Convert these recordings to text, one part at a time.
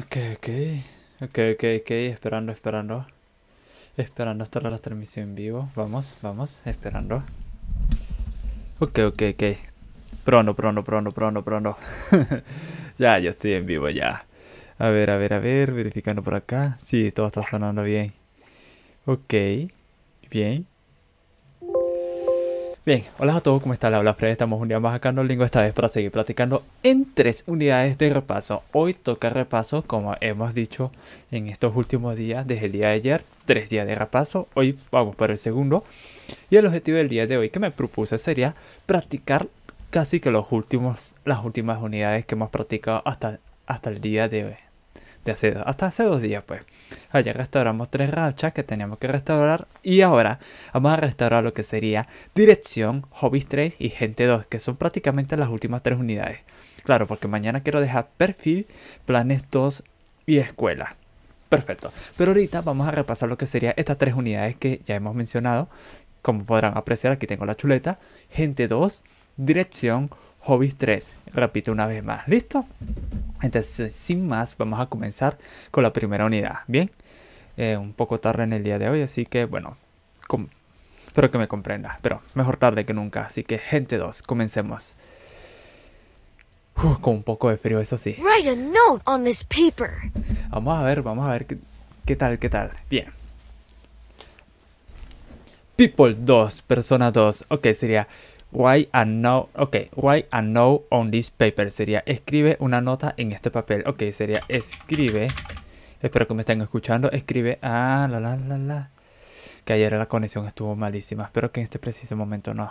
Ok, ok. Ok, ok, Esperando, esperando. Esperando hasta la transmisión en vivo. Vamos, vamos, esperando. Ok, ok, ok. Pronto, pronto, pronto, pronto, pronto. ya, yo estoy en vivo ya. A ver, a ver, a ver. Verificando por acá. Sí, todo está sonando bien. Ok. Bien. Bien, hola a todos, ¿cómo están? Habla Fred, estamos un día más acá en Lingo esta vez para seguir practicando en tres unidades de repaso. Hoy toca repaso, como hemos dicho en estos últimos días, desde el día de ayer, tres días de repaso. Hoy vamos para el segundo. Y el objetivo del día de hoy que me propuse sería practicar casi que los últimos, las últimas unidades que hemos practicado hasta, hasta el día de, hoy hasta hace dos días, pues. Ayer ah, restauramos tres rachas que teníamos que restaurar y ahora vamos a restaurar lo que sería Dirección, Hobbies 3 y Gente 2, que son prácticamente las últimas tres unidades. Claro, porque mañana quiero dejar Perfil, Planes 2 y Escuela. Perfecto. Pero ahorita vamos a repasar lo que serían estas tres unidades que ya hemos mencionado. Como podrán apreciar, aquí tengo la chuleta. Gente 2, Dirección, Hobbies 3. Repito una vez más. ¿Listo? Entonces, sin más, vamos a comenzar con la primera unidad. Bien, eh, un poco tarde en el día de hoy, así que bueno, espero que me comprenda, pero mejor tarde que nunca. Así que, gente 2, comencemos. con un poco de frío, eso sí. paper. Vamos a ver, vamos a ver qué, qué tal, qué tal. Bien. People 2, persona 2. Ok, sería Why a no, ok, why a no on this paper sería escribe una nota en este papel. Ok, sería escribe. Espero que me estén escuchando. Escribe. Ah, la la la la. Que ayer la conexión estuvo malísima. Espero que en este preciso momento no.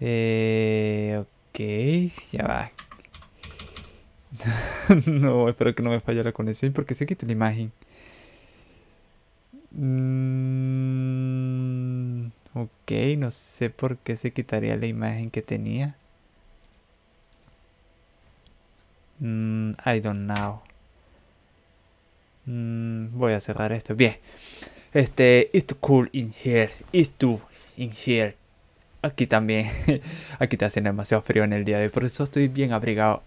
Eh, ok, ya va. no, espero que no me falle la conexión porque se quita la imagen. Mm. Ok, no sé por qué se quitaría la imagen que tenía. Mmm, I don't know. Mm, voy a cerrar esto. Bien. Este, it's cool in here. It's too in here. Aquí también. Aquí te haciendo demasiado frío en el día de hoy. Por eso estoy bien abrigado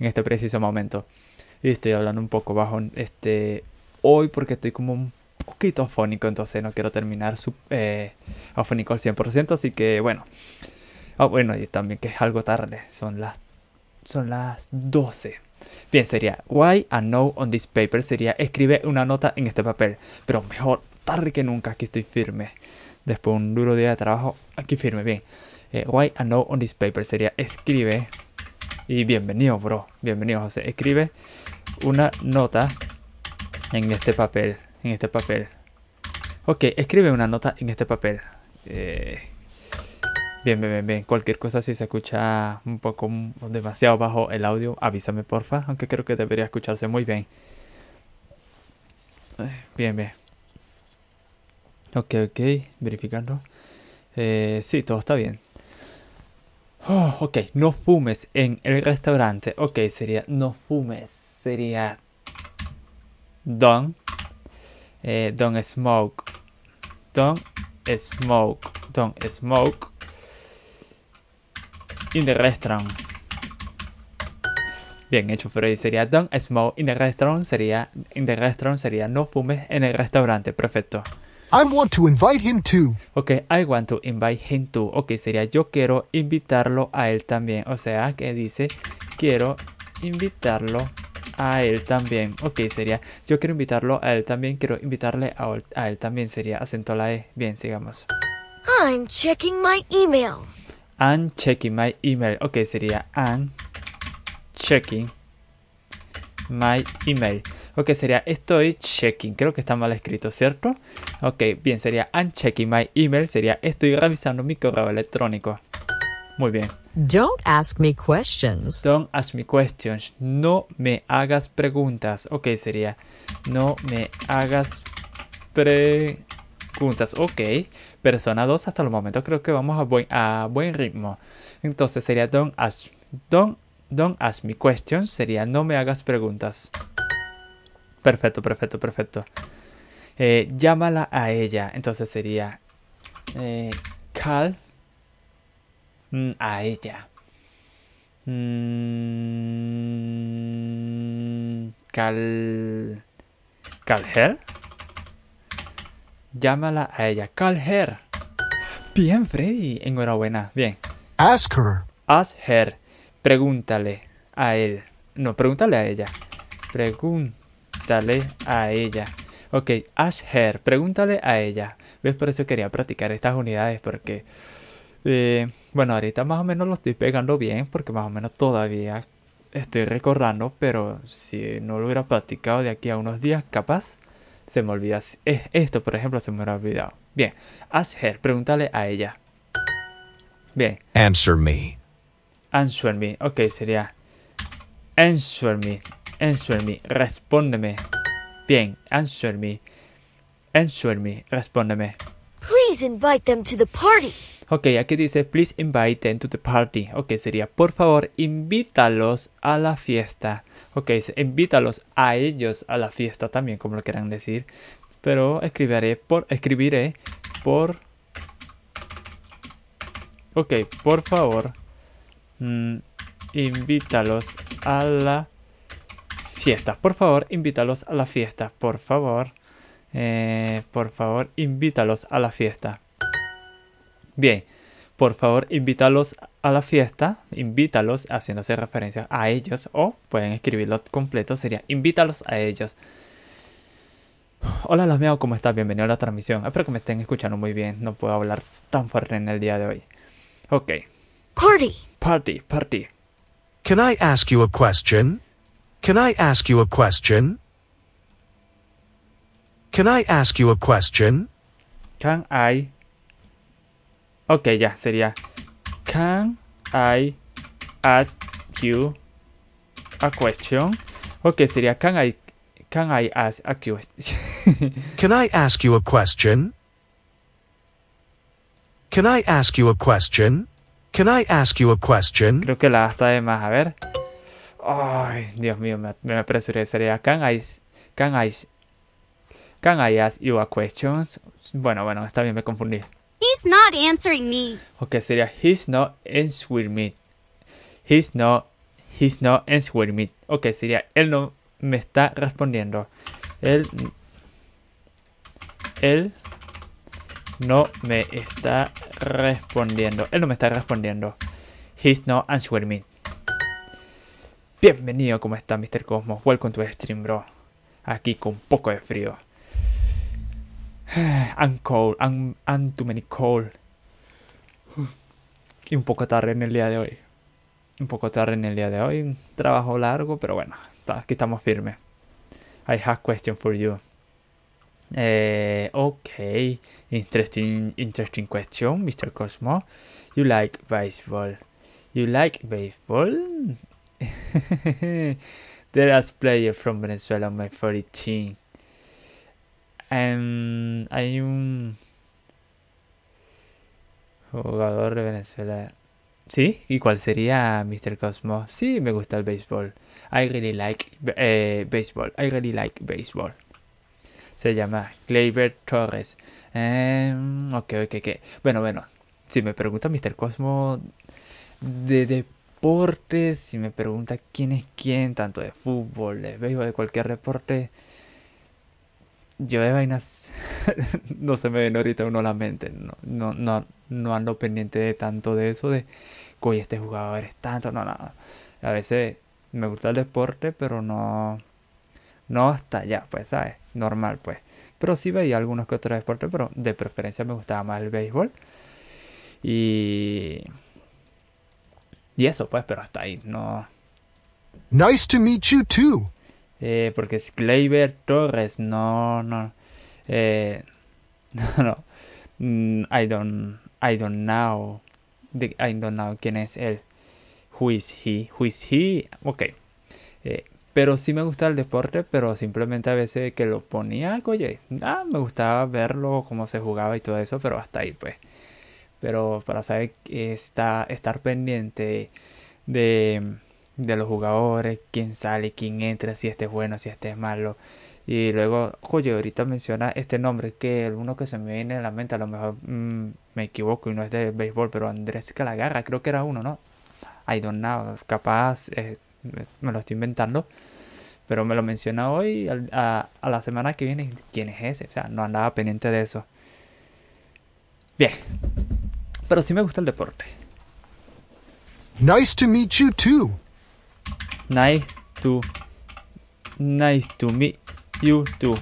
en este preciso momento. Y estoy hablando un poco bajo este hoy porque estoy como un fónico entonces no quiero terminar su eh, afónico al 100%, así que bueno. Ah, bueno, y también que es algo tarde, son las, son las 12. Bien, sería why and no on this paper, sería escribe una nota en este papel, pero mejor tarde que nunca, aquí estoy firme. Después de un duro día de trabajo, aquí firme, bien. Eh, why a no on this paper sería escribe y bienvenido, bro. Bienvenido, José. Escribe una nota en este papel en este papel. Ok, escribe una nota en este papel. Eh, bien, bien, bien, bien, Cualquier cosa, si se escucha un poco mm, demasiado bajo el audio, avísame porfa. Aunque creo que debería escucharse muy bien. Bien, bien. Ok, ok. Verificando. Eh, sí, todo está bien. Oh, ok, no fumes en el restaurante. Ok, sería no fumes. Sería don eh, don't smoke, don't smoke, don't smoke in the restaurant. Bien hecho, pero sería don't smoke in the restaurant, sería in the restaurant sería no fumes en el restaurante, perfecto. I want to invite him Ok, I want to invite him to Ok, sería yo quiero invitarlo a él también. O sea, que dice quiero invitarlo a él también. Ok, sería, yo quiero invitarlo a él también, quiero invitarle a, él también, sería acento la E. Bien, sigamos. I'm checking my email. I'm checking my email. Ok, sería I'm checking my email. Ok, sería estoy checking. Creo que está mal escrito, ¿cierto? Ok, bien, sería I'm checking my email. Sería estoy revisando mi correo electrónico. Muy bien. Don't ask me questions. Don't ask me questions. No me hagas preguntas. Ok, sería no me hagas preguntas. Ok, persona 2 hasta el momento creo que vamos a buen, a buen ritmo. Entonces sería don't ask, don't, don't ask me questions. Sería no me hagas preguntas. Perfecto, perfecto, perfecto. Eh, llámala a ella. Entonces sería eh, call Mm, a ella. Mm, cal... Calher. Llámala a ella. Calher. Bien, Freddy. Enhorabuena. Bien. Ask her. Ask her. Pregúntale a él. No, pregúntale a ella. Pregúntale a ella. Ok, ask her. Pregúntale a ella. ¿Ves? Por eso quería practicar estas unidades porque... Eh, bueno, ahorita más o menos lo estoy pegando bien porque más o menos todavía estoy recorrando, pero si no lo hubiera practicado de aquí a unos días, capaz se me olvida. Eh, esto, por ejemplo, se me hubiera olvidado. Bien, ask pregúntale a ella. Bien. Answer me. Answer me. Ok, sería answer me. Answer me. Respóndeme. Bien, answer me. Answer me. Respóndeme. Please invite them to the party. Ok, aquí dice, please invite them to the party. Ok, sería, por favor, invítalos a la fiesta. Ok, invítalos a ellos a la fiesta también, como lo quieran decir. Pero escribiré por, escribiré por... Ok, por favor, mm, invítalos a la fiesta. Por favor, invítalos a la fiesta, por favor. Eh, por favor, invítalos a la fiesta. Bien, por favor invítalos a la fiesta, invítalos haciéndose referencia a ellos o pueden escribirlo completo, sería invítalos a ellos. Hola los mías, ¿cómo estás? Bienvenido a la transmisión. Espero que me estén escuchando muy bien, no puedo hablar tan fuerte en el día de hoy. Ok. Party. Party, party. Can I ask you a question? Can I ask you a question? Can I ask you a question? Can I Ok, ya, sería Can I ask you a question? Ok, sería Can I, can I ask a question? can I ask you a question? Can I ask you a question? Can I ask you a question? Creo que la hasta de más, a ver. Ay, Dios mío, me, me apresuré. Sería Can I, can I, can I ask you a question? Bueno, bueno, está bien, me confundí. He's not answering me. Okay, sería he's not answering me. He's not, he's not answering me. Okay, sería él no me está respondiendo. Él, él no me está respondiendo. Él no me está respondiendo. He's not answering me. Bienvenido, ¿cómo está Mr. Cosmos? Welcome to the stream, bro. Aquí con un poco de frío. I'm cold, I'm, too many cold. Y un poco tarde en el día de hoy. Un poco tarde en el día de hoy. Un trabajo largo, pero bueno, aquí estamos firmes. I have question for you. Eh, ok, interesting, interesting question, Mr. Cosmo. You like baseball. You like baseball? there are players from Venezuela on my 40 team. Em, hay un jugador de Venezuela. ¿Sí? ¿Y cuál sería Mr. Cosmo? Sí, me gusta el béisbol. I really like eh, baseball. I really like béisbol Se llama Gleyber Torres. Em, ok, ok, Bueno, bueno. Si me pregunta Mr. Cosmo de deportes, si me pregunta quién es quién, tanto de fútbol, de béisbol, de cualquier deporte, yo de vainas no se me ven ahorita uno a la mente. No, no, no, no ando pendiente de tanto de eso, de, coye, este jugador es tanto, no, nada. A veces me gusta el deporte, pero no, no hasta allá, pues, ¿sabes? Normal, pues. Pero sí veía algunos que otros deportes, pero de preferencia me gustaba más el béisbol. Y... Y eso, pues, pero hasta ahí, no... Nice to meet you too. Eh, porque es Gleyber Torres. No, no. Eh, no, no. Mm, I don't, I don't know. I don't know quién es él. Who is he? Who is he? Ok. Eh, pero sí me gusta el deporte, pero simplemente a veces que lo ponía, oye, ah, me gustaba verlo, cómo se jugaba y todo eso, pero hasta ahí pues. Pero para saber está, estar pendiente de, de los jugadores, quién sale, quién entra, si este es bueno, si este es malo. Y luego, oye, ahorita menciona este nombre, que uno que se me viene a la mente, a lo mejor mm, me equivoco y no es de béisbol, pero Andrés Calagarra, creo que era uno, ¿no? I don't know, capaz eh, me lo estoy inventando, pero me lo menciona hoy, a, a la semana que viene, ¿quién es ese? O sea, no andaba pendiente de eso. Bien, pero sí me gusta el deporte. Nice to meet you too. Nice to Nice to meet you too.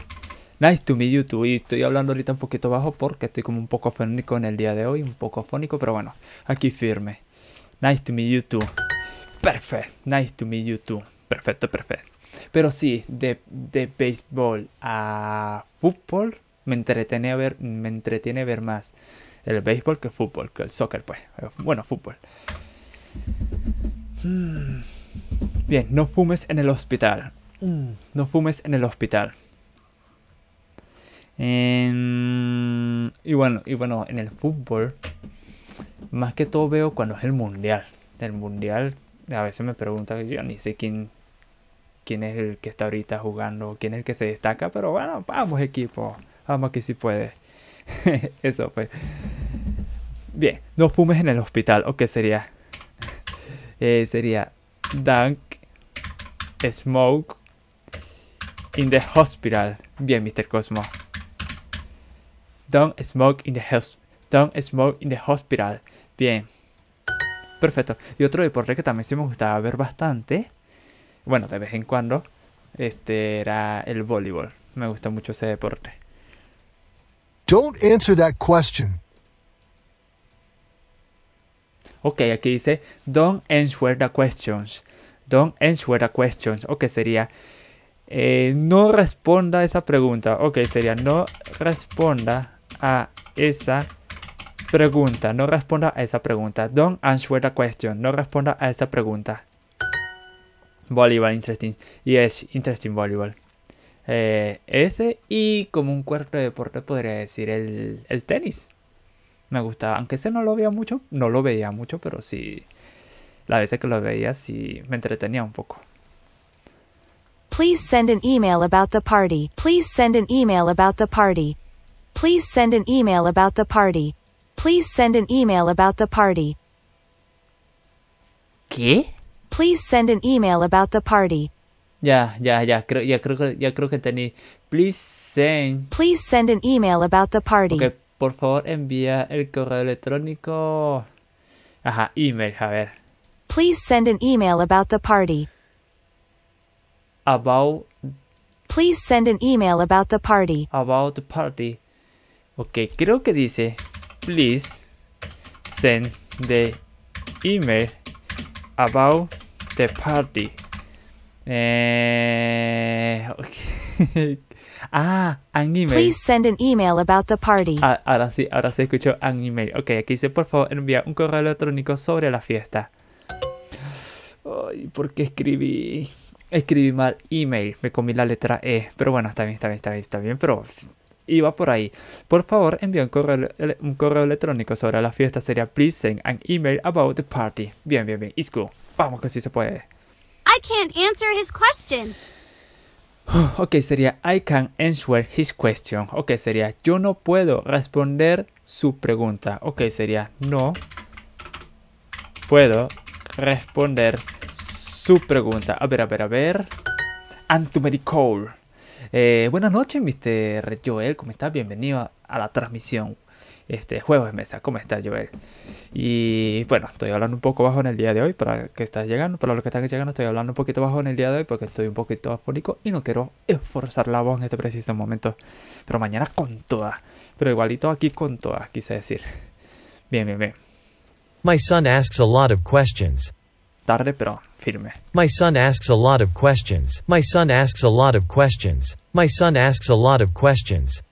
Nice to meet you too. Y estoy hablando ahorita un poquito bajo porque estoy como un poco fónico en el día de hoy. Un poco fónico, pero bueno, aquí firme. Nice to meet you too. Perfecto. Nice to meet you too. Perfecto, perfecto. Pero sí, de, de béisbol a fútbol me entretiene ver, me entretiene ver más el béisbol que el fútbol, que el soccer, pues. Bueno, fútbol. Hmm. Bien, no fumes en el hospital. Mm. No fumes en el hospital. Y bueno, y bueno, en el fútbol, más que todo veo cuando es el mundial. El mundial, a veces me preguntan, yo ni sé quién, quién es el que está ahorita jugando, quién es el que se destaca, pero bueno, vamos equipo, vamos que si sí puede. Eso fue. Bien, no fumes en el hospital, o qué sería. Eh, sería, Dan Smoke in the hospital. Bien, Mr. Cosmo. Don't smoke in the house. Don't smoke in the hospital. Bien. Perfecto. Y otro deporte que también sí me gustaba ver bastante. Bueno, de vez en cuando. Este era el voleibol. Me gusta mucho ese deporte. Don't answer that question. Ok, aquí dice, don't answer the questions. Don't answer a question. Ok, sería... Eh, no responda a esa pregunta. Ok, sería no responda a esa pregunta. No responda a esa pregunta. Don't answer a question. No responda a esa pregunta. Volleyball, interesting. Yes, interesting volleyball. Eh, ese y como un cuerpo de deporte podría decir el, el tenis. Me gustaba. Aunque ese no lo veía mucho. No lo veía mucho, pero sí la vez que lo veía sí me entretenía un poco. Please send an email about the party. Please send an email about the party. Please send an email about the party. Please send an email about the party. ¿Qué? Please send an email about the party. Ya, ya, ya, creo, ya creo que ya creo que tenía. Please send. Please send an email about the party. Okay, por favor, envía el correo electrónico. Ajá, email, a ver. Please send an email about the party. About. Please send an email about the party. About the party. Ok, creo que dice. Please send the email about the party. Eh, okay. ah, an email. Please send an email about the party. Ah, ahora sí, ahora se escuchó an email. Ok, aquí dice, por favor, envía un correo electrónico sobre la fiesta. Ay, ¿por qué escribí? Escribí mal email, me comí la letra E. Pero bueno, está bien, está bien, está bien, está bien, pero iba por ahí. Por favor, envíe un correo, electrónico sobre la fiesta. Sería please send an email about the party. Bien, bien, bien. It's cool. Vamos que sí se puede. I can't answer his question. Ok, sería I can answer his question. Ok, sería yo no puedo responder su pregunta. Ok, sería no puedo responder su pregunta. A ver, a ver, a ver. Antumericol. Eh, buenas noches, Mr. Joel. ¿Cómo estás? Bienvenido a la transmisión. Este, juego de mesa. ¿Cómo estás, Joel? Y bueno, estoy hablando un poco bajo en el día de hoy para que estás llegando. Para los que están llegando, estoy hablando un poquito bajo en el día de hoy porque estoy un poquito afónico y no quiero esforzar la voz en este preciso momento. Pero mañana con todas. Pero igualito aquí con todas, quise decir. Bien, bien, bien. My son asks a lot of questions. Tarde pero firme. My son asks a lot of questions. My son asks a lot of questions. My son asks a lot of questions.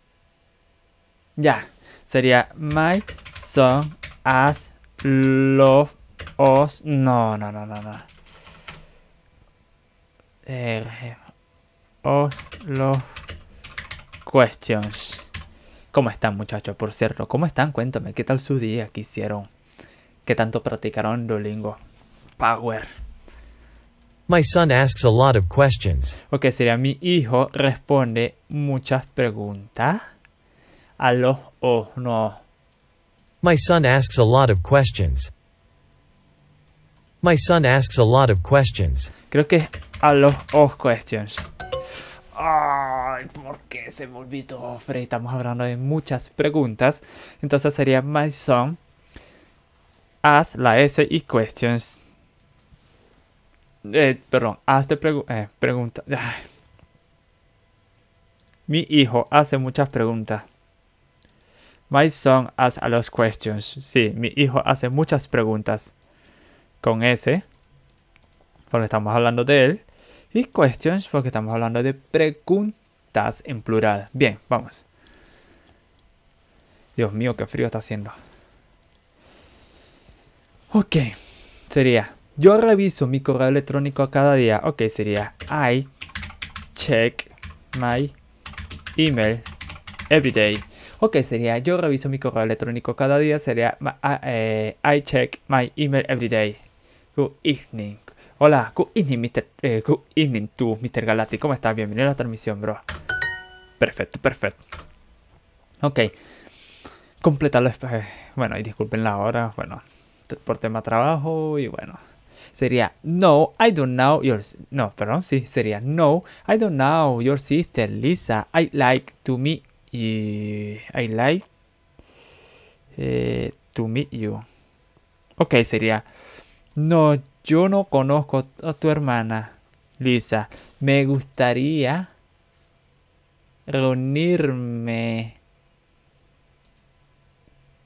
Ya. Sería my son asks love os. No, no, no, no, no. os love questions. ¿Cómo están, muchachos? Por cierto, ¿cómo están? Cuéntame, ¿qué tal su día? ¿Qué hicieron? que tanto practicaron Duolingo. Power. My son asks a lot of questions. Ok, sería mi hijo responde muchas preguntas a los o no. My son asks a lot of questions. My son asks a lot of questions. Creo que a los ojos questions. Ay, ¿por qué se me olvidó, Estamos hablando de muchas preguntas. Entonces sería my son Ask la S y questions. Eh, perdón, ask de eh, preguntas. Mi hijo hace muchas preguntas. My son asks a los questions. Sí, mi hijo hace muchas preguntas. Con S, porque estamos hablando de él. Y questions, porque estamos hablando de preguntas en plural. Bien, vamos. Dios mío, qué frío está haciendo. Ok, sería, yo reviso mi correo electrónico cada día. Ok, sería, I check my email every day. Ok, sería, yo reviso mi correo electrónico cada día. Sería, eh, I check my email every day. Good evening. Hola, good evening, Mr. Eh, good evening, to Mr. Galati, ¿Cómo estás? Bienvenido a la transmisión, bro. Perfecto, perfecto. Ok. Completarlo eh, bueno, y disculpen la hora. Bueno, por tema trabajo y bueno. Sería No, I don't know your no, perdón, sí, sería No, I don't know your sister Lisa. I like to meet you. I like eh, to meet you. Ok, sería No, yo no conozco a tu hermana Lisa. Me gustaría reunirme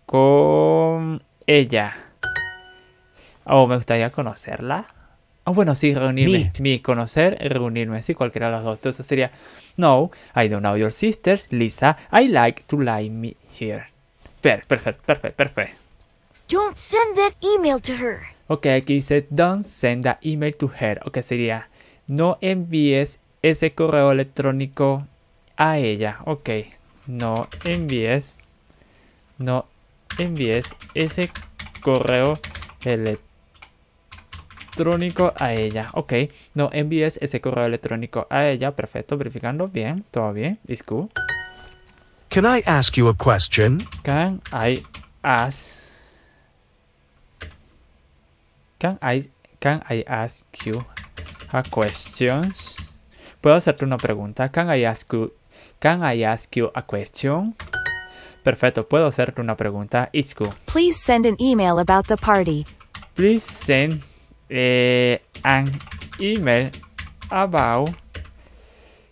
con ella. O oh, me gustaría conocerla. Ah, bueno, sí, reunirme. mi conocer, reunirme, sí, cualquiera de los dos. Entonces sería, no, I don't know your sisters, Lisa, I like to lie me here. Per, perfect, perfect, perfect. Don't send that email to her. Ok, aquí dice, don't send that email to her. Ok, sería, no envíes ese correo electrónico a ella. Ok, no envíes, no envíes ese correo electrónico electrónico a ella. Ok, no envíes ese correo electrónico a ella. Perfecto, verificando. Bien, todo bien. It's cool. Can I ask you a question? Can I ask? Can I, can I ask you a question? Puedo hacerte una pregunta. Can I ask you, can I ask you a question? Perfecto, puedo hacerte una pregunta. It's cool. Please send an email about the party. Please send eh, an email about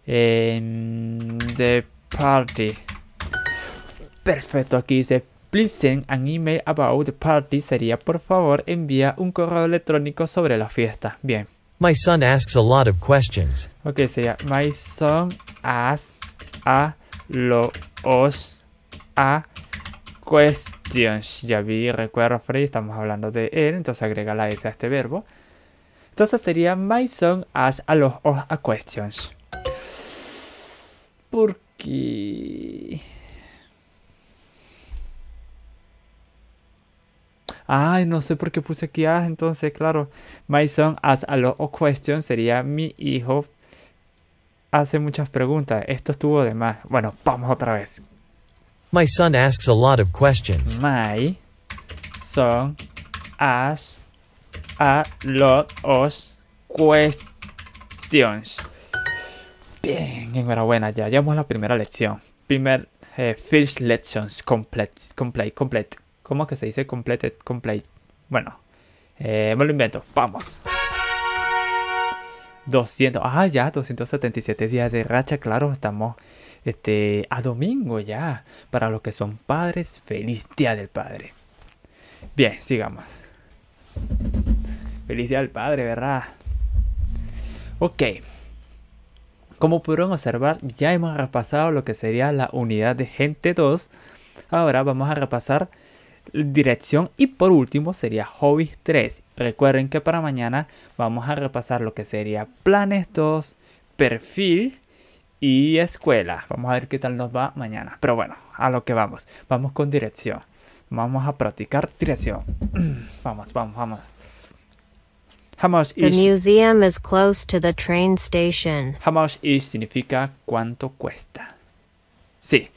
em, the party. Perfecto, aquí dice Please send an email about the party sería por favor envía un correo electrónico sobre la fiesta. Bien. My son asks a lot of questions. Ok, sería My son As, a lo Os, a questions. Ya vi recuerda Freddy, estamos hablando de él, entonces agrega la S a este verbo. Entonces sería my son as a los of a questions. Porque... Ay, no sé por qué puse aquí as, entonces, claro. My son as a los questions sería mi hijo hace muchas preguntas. Esto estuvo de más. Bueno, vamos otra vez. My son asks a lot of questions. My son a lot of questions. Bien, enhorabuena, ya llevamos la primera lección. Primer, eh, first lessons complete, complete, complete. ¿Cómo que se dice complete, complete? Bueno, eh, me lo invento, vamos. 200, ah, ya, 277 días de racha, claro, estamos este, a domingo ya. Para los que son padres, feliz día del padre. Bien, sigamos. Feliz día del padre, ¿verdad? Ok. Como pudieron observar, ya hemos repasado lo que sería la unidad de gente 2. Ahora vamos a repasar dirección y por último sería hobbies 3. Recuerden que para mañana vamos a repasar lo que sería planes 2, perfil y escuela. Vamos a ver qué tal nos va mañana. Pero bueno, a lo que vamos. Vamos con dirección. Vamos a practicar dirección. vamos, vamos, vamos. How much the museum is close to the train station. How much is significa cuánto cuesta. Sí.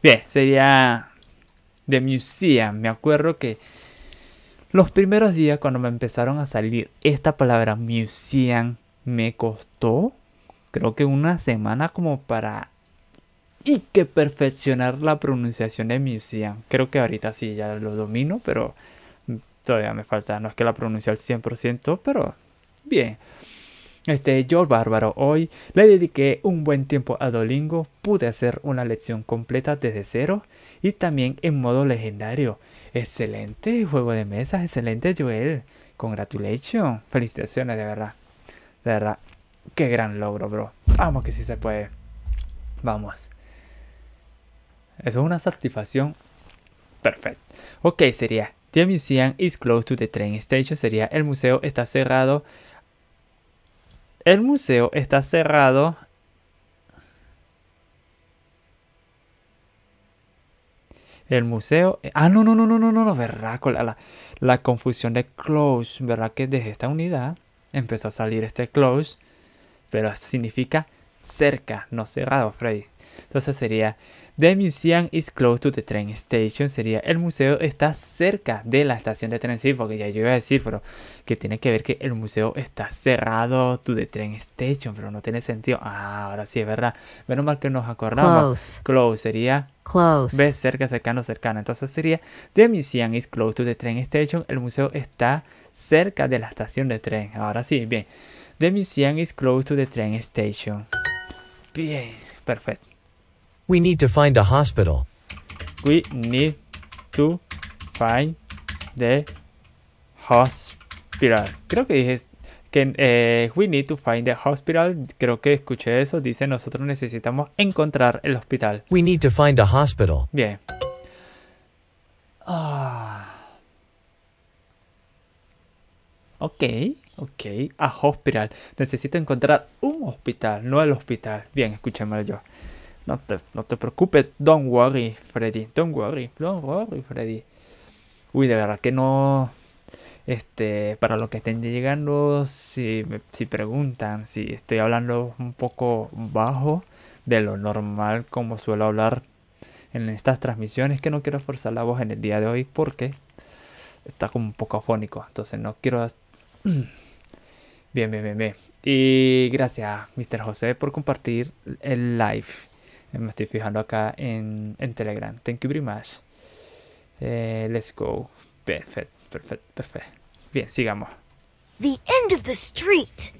Bien, sería the museum. Me acuerdo que los primeros días cuando me empezaron a salir esta palabra museum me costó creo que una semana como para... Y que perfeccionar la pronunciación de Museum. Creo que ahorita sí ya lo domino, pero todavía me falta. No es que la pronuncie al 100%, pero bien. Este, yo, Bárbaro, hoy le dediqué un buen tiempo a Dolingo, pude hacer una lección completa desde cero y también en modo legendario. Excelente juego de mesa, excelente Joel. Congratulations, felicitaciones de verdad. De verdad. Qué gran logro, bro. Vamos que sí se puede. Vamos. Eso es una satisfacción. Perfecto. Ok, sería. The museum is close to the train station. Sería el museo está cerrado. El museo está cerrado. El museo. Ah, no, no, no, no, no, no, no, ¿verdad? La, la, confusión de close, ¿verdad? Que desde esta unidad empezó a salir este close pero significa cerca, no cerrado, Freddy. Entonces sería The museum is close to the train station. Sería el museo está cerca de la estación de tren. Sí, porque ya yo iba a decir, pero que tiene que ver que el museo está cerrado to the train station, pero no tiene sentido. Ah, ahora sí es verdad. Menos mal que nos acordamos. Close. close sería. Close. Ves cerca, cercano, cercana. Entonces sería The museum is close to the train station. El museo está cerca de la estación de tren. Ahora sí, bien. The museum is close to the train station. Bien, perfecto. We need to find a hospital. We need to find the hospital. Creo que dije que eh, we need to find the hospital. Creo que escuché eso. Dice nosotros necesitamos encontrar el hospital. We need to find a hospital. Bien. Ah. Ok. Ok, a hospital. Necesito encontrar un hospital, no el hospital. Bien, escúchame yo. No te, preocupes, don't worry, Freddy. Don't worry, don't worry, Freddy. Uy, de verdad que no. Este, para los que estén llegando, si, si preguntan si estoy hablando un poco bajo de lo normal como suelo hablar en estas transmisiones, que no quiero forzar la voz en el día de hoy porque está como un poco afónico. Entonces no quiero Bien, bien, bien, bien. Y gracias, Mr. José, por compartir el live. Eh, me estoy fijando acá en, Telegram. Thank you very much. Eh, let's go. Perfect, perfect, perfect. Bien, sigamos. The end of the street.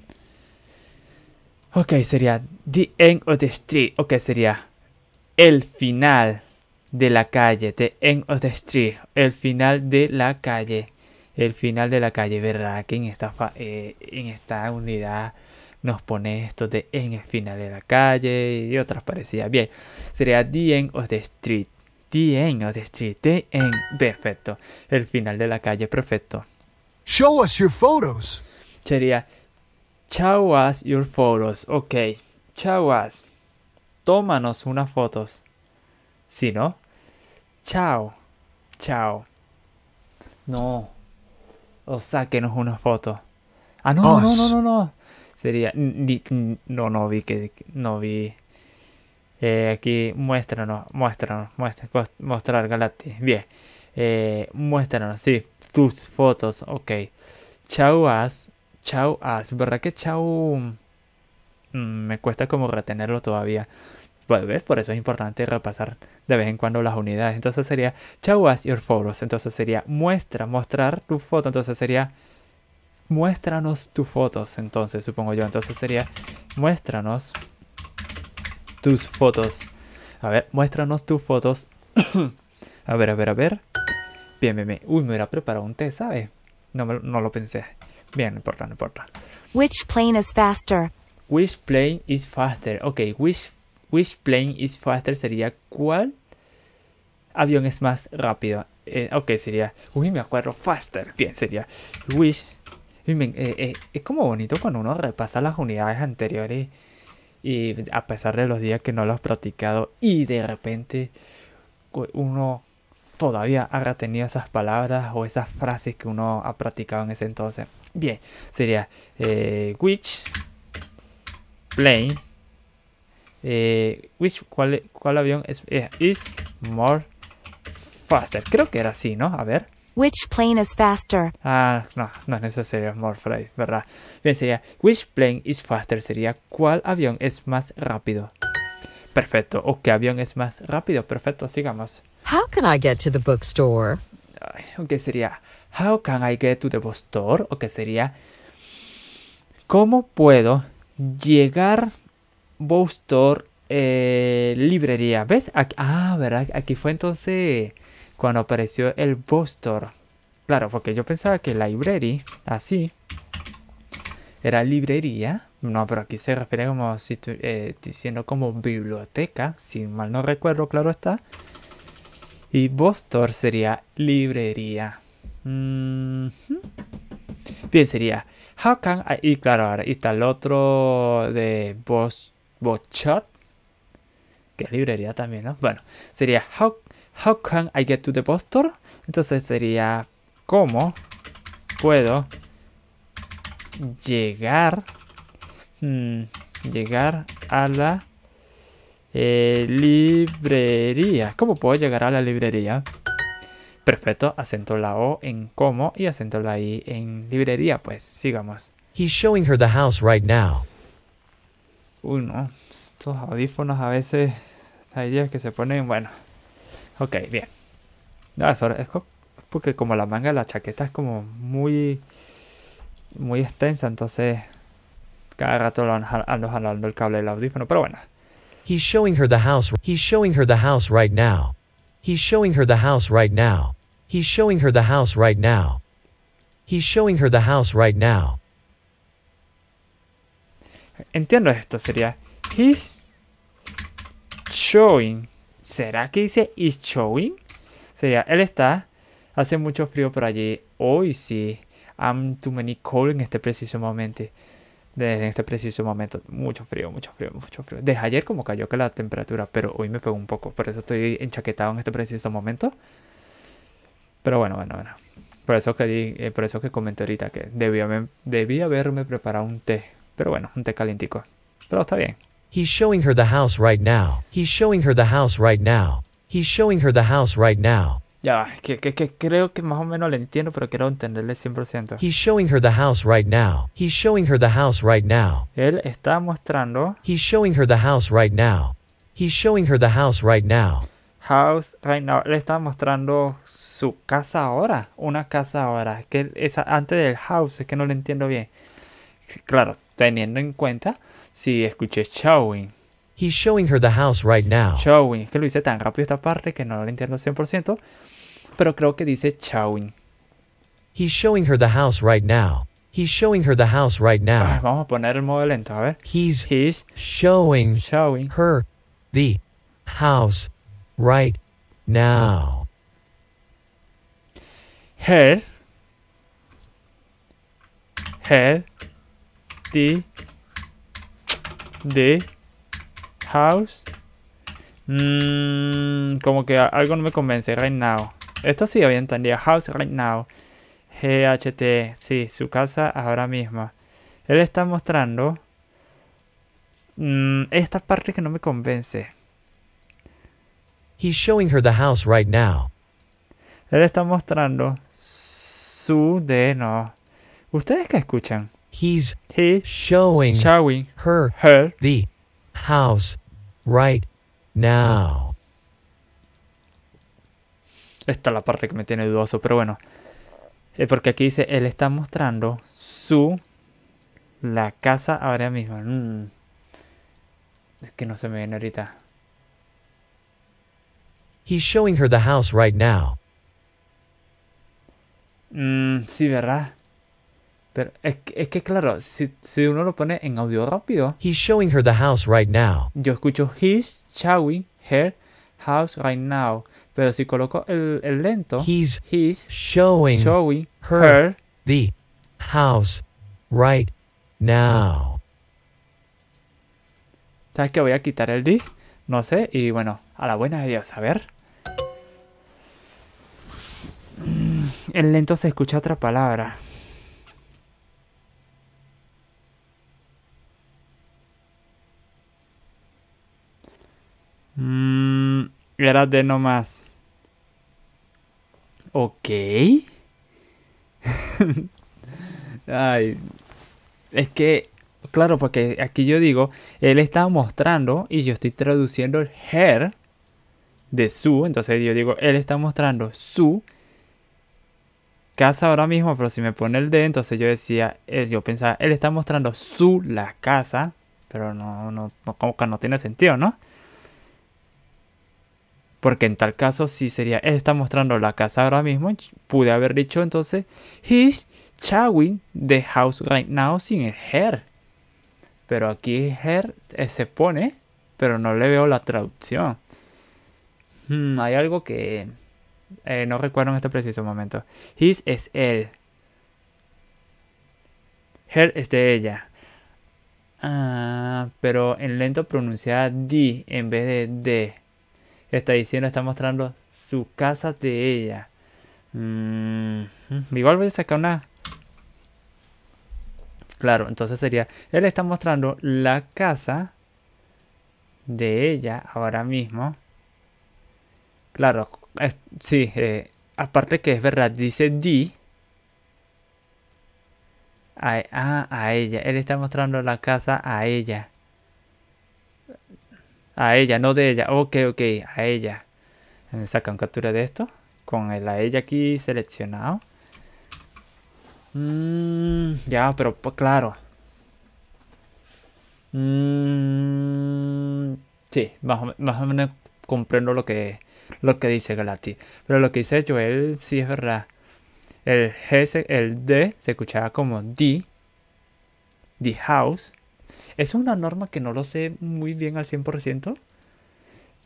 Ok, sería the end of the street. Ok, sería el final de la calle. The end of the street. El final de la calle el final de la calle. Verdad que en esta, eh, en esta unidad nos pone esto de en el final de la calle y otras parecidas. Bien, sería The End of the Street. The End of the Street. The Perfecto. El final de la calle. Perfecto. Show us your photos. Sería Show us your photos. Ok. Show us. Tómanos unas fotos. Si no. Chao. Chao. No o sáquenos una foto. Ah, no, oh, no, no, no, no. Sería, no, no vi que, no vi. Eh, aquí, muéstranos, muéstranos, muéstranos, mostrar Galacti. Bien, eh, muéstranos, sí, tus fotos, ok. Chau as, chau as, ¿verdad que chau? Mm, me cuesta como retenerlo todavía. Pues, ¿ves? Por eso es importante repasar de vez en cuando las unidades. Entonces sería show us your photos. Entonces sería muestra, mostrar tu foto. Entonces sería muéstranos tus fotos. Entonces supongo yo. Entonces sería muéstranos tus fotos. A ver, muéstranos tus fotos. a ver, a ver, a ver. Bien, bien, bien. Uy, me hubiera preparado un té, ¿sabes? No, no lo pensé. Bien, no importa, no importa. Which plane is faster? Which plane is faster? Ok, which Which plane is faster? Sería ¿cuál avión es más rápido? Eh, ok, sería. Uy, me acuerdo. Faster. Bien, sería. wish eh, eh, es como bonito cuando uno repasa las unidades anteriores. Y, a pesar de los días que no lo has practicado. Y de repente. Uno todavía ha tenido esas palabras o esas frases que uno ha practicado en ese entonces. Bien, sería eh, which plane eh, which, cuál, cuál, avión es eh, is more faster? Creo que era así, ¿no? A ver. Which plane is faster? Ah, no, no es necesario more phrase, ¿verdad? Bien, sería which plane is faster? Sería cuál avión es más rápido. Perfecto. O qué avión es más rápido. Perfecto, sigamos. How can I get to the bookstore? O sería how can I get to the bookstore? O que sería ¿Cómo puedo llegar Bookstore eh, librería. ¿Ves? ah, ¿verdad? Aquí fue entonces cuando apareció el Bookstore. Claro, porque yo pensaba que librería así, era librería. No, pero aquí se refiere como si estoy eh, diciendo como biblioteca, si mal no recuerdo, claro está. Y Bookstore sería librería. Bien, sería How can I... Y claro, ahora está el otro de Bookstore Botchat. Que librería también, ¿no? Bueno, sería how, how can I get to the bookstore? Entonces sería ¿Cómo puedo llegar, hmm, llegar a la eh, librería? ¿Cómo puedo llegar a la librería? Perfecto, acento la O en cómo y acento la I en librería, pues sigamos. He's showing her the house right now. Uy, no, estos audífonos a veces hay días que se ponen, bueno. Ok, bien. No, eso es porque como la manga de la chaqueta es como muy, muy extensa, entonces cada rato ando jalando el cable del audífono, pero bueno. He's showing her the house. He's showing her the house right now. He's showing her the house right now. He's showing her the house right now. He's showing her the house right now. Entiendo esto, sería He's showing. ¿Será que dice is showing? Sería, él está. Hace mucho frío por allí. Hoy sí. I'm too many cold en este preciso momento. Desde este preciso momento. Mucho frío, mucho frío, mucho frío. Desde ayer como cayó que la temperatura, pero hoy me pegó un poco. Por eso estoy enchaquetado en este preciso momento. Pero bueno, bueno, bueno. Por eso que, eh, por eso que comenté ahorita que debí, debí haberme preparado un té pero bueno, un té Pero está bien. He's showing her the house right now. He's showing her the house right now. He's showing her the house right now. Ya, que, que, que creo que más o menos le entiendo, pero quiero entenderle 100%. He's showing her the house right now. He's showing her the house right now. Él está mostrando. He's showing her the house right now. He's showing her the house right now. House right now. Le está mostrando su casa ahora. Una casa ahora. Que esa, antes del house es que no le entiendo bien. Claro, teniendo en cuenta si escuché showing. He's showing her the house right now. Showing. Es que lo hice tan rápido esta parte que no lo entiendo 100%, pero creo que dice showing. He's showing her the house right now. He's showing her the house right now. vamos a poner el modo lento, a ver. He's, He's showing, showing her the house right now. Her. Her the, house. Mm, como que algo no me convence. Right now. Esto sí bien tendría House right now. GHT. Sí, su casa ahora mismo Él está mostrando mm, esta parte que no me convence. He's showing her the house right now. Él está mostrando su de no. ¿Ustedes qué escuchan? He's showing, her, the house right now. Esta es la parte que me tiene dudoso, pero bueno. Es eh, porque aquí dice, él está mostrando su... La casa ahora mismo. Mm. Es que no se me viene ahorita. He's showing her the house right now. Mm, sí, ¿verdad? Pero es que, es que claro, si, si, uno lo pone en audio rápido. showing the house right now. Yo escucho his showing her house right now. Pero si coloco el, el lento. He's, showing, her, the house right now. ¿Sabes que voy a quitar el di No sé. Y bueno, a la buena de Dios. A ver. Mm, el lento se escucha otra palabra. no nomás. Ok. Ay. Es que, claro, porque aquí yo digo, él está mostrando y yo estoy traduciendo el her de su. Entonces yo digo, él está mostrando su casa ahora mismo, pero si me pone el de, entonces yo decía, yo pensaba, él está mostrando su la casa, pero no, no, no como que no tiene sentido, ¿no? Porque en tal caso si sería, él está mostrando la casa ahora mismo. Pude haber dicho entonces, his showing the house right now sin el her. Pero aquí her eh, se pone, pero no le veo la traducción. Hmm, hay algo que eh, no recuerdo en este preciso momento. His es él. Her es de ella. Ah, pero en lento pronunciada di en vez de de está diciendo, está mostrando su casa de ella. ¿Me mm, igual voy a sacar una... Claro, entonces sería, él está mostrando la casa de ella ahora mismo. Claro, sí, eh, aparte que es verdad, dice D. Ah, a ella. Él está mostrando la casa a ella. A ella, no de ella. Ok, ok, a ella. Sacan captura de esto. Con el a ella aquí seleccionado. Mm, ya, pero claro. Mm, sí, más o, menos comprendo lo que, lo que dice Galati. Pero lo que dice Joel sí es verdad. El, G, el D se escuchaba como D. The House. Es una norma que no lo sé muy bien al 100%,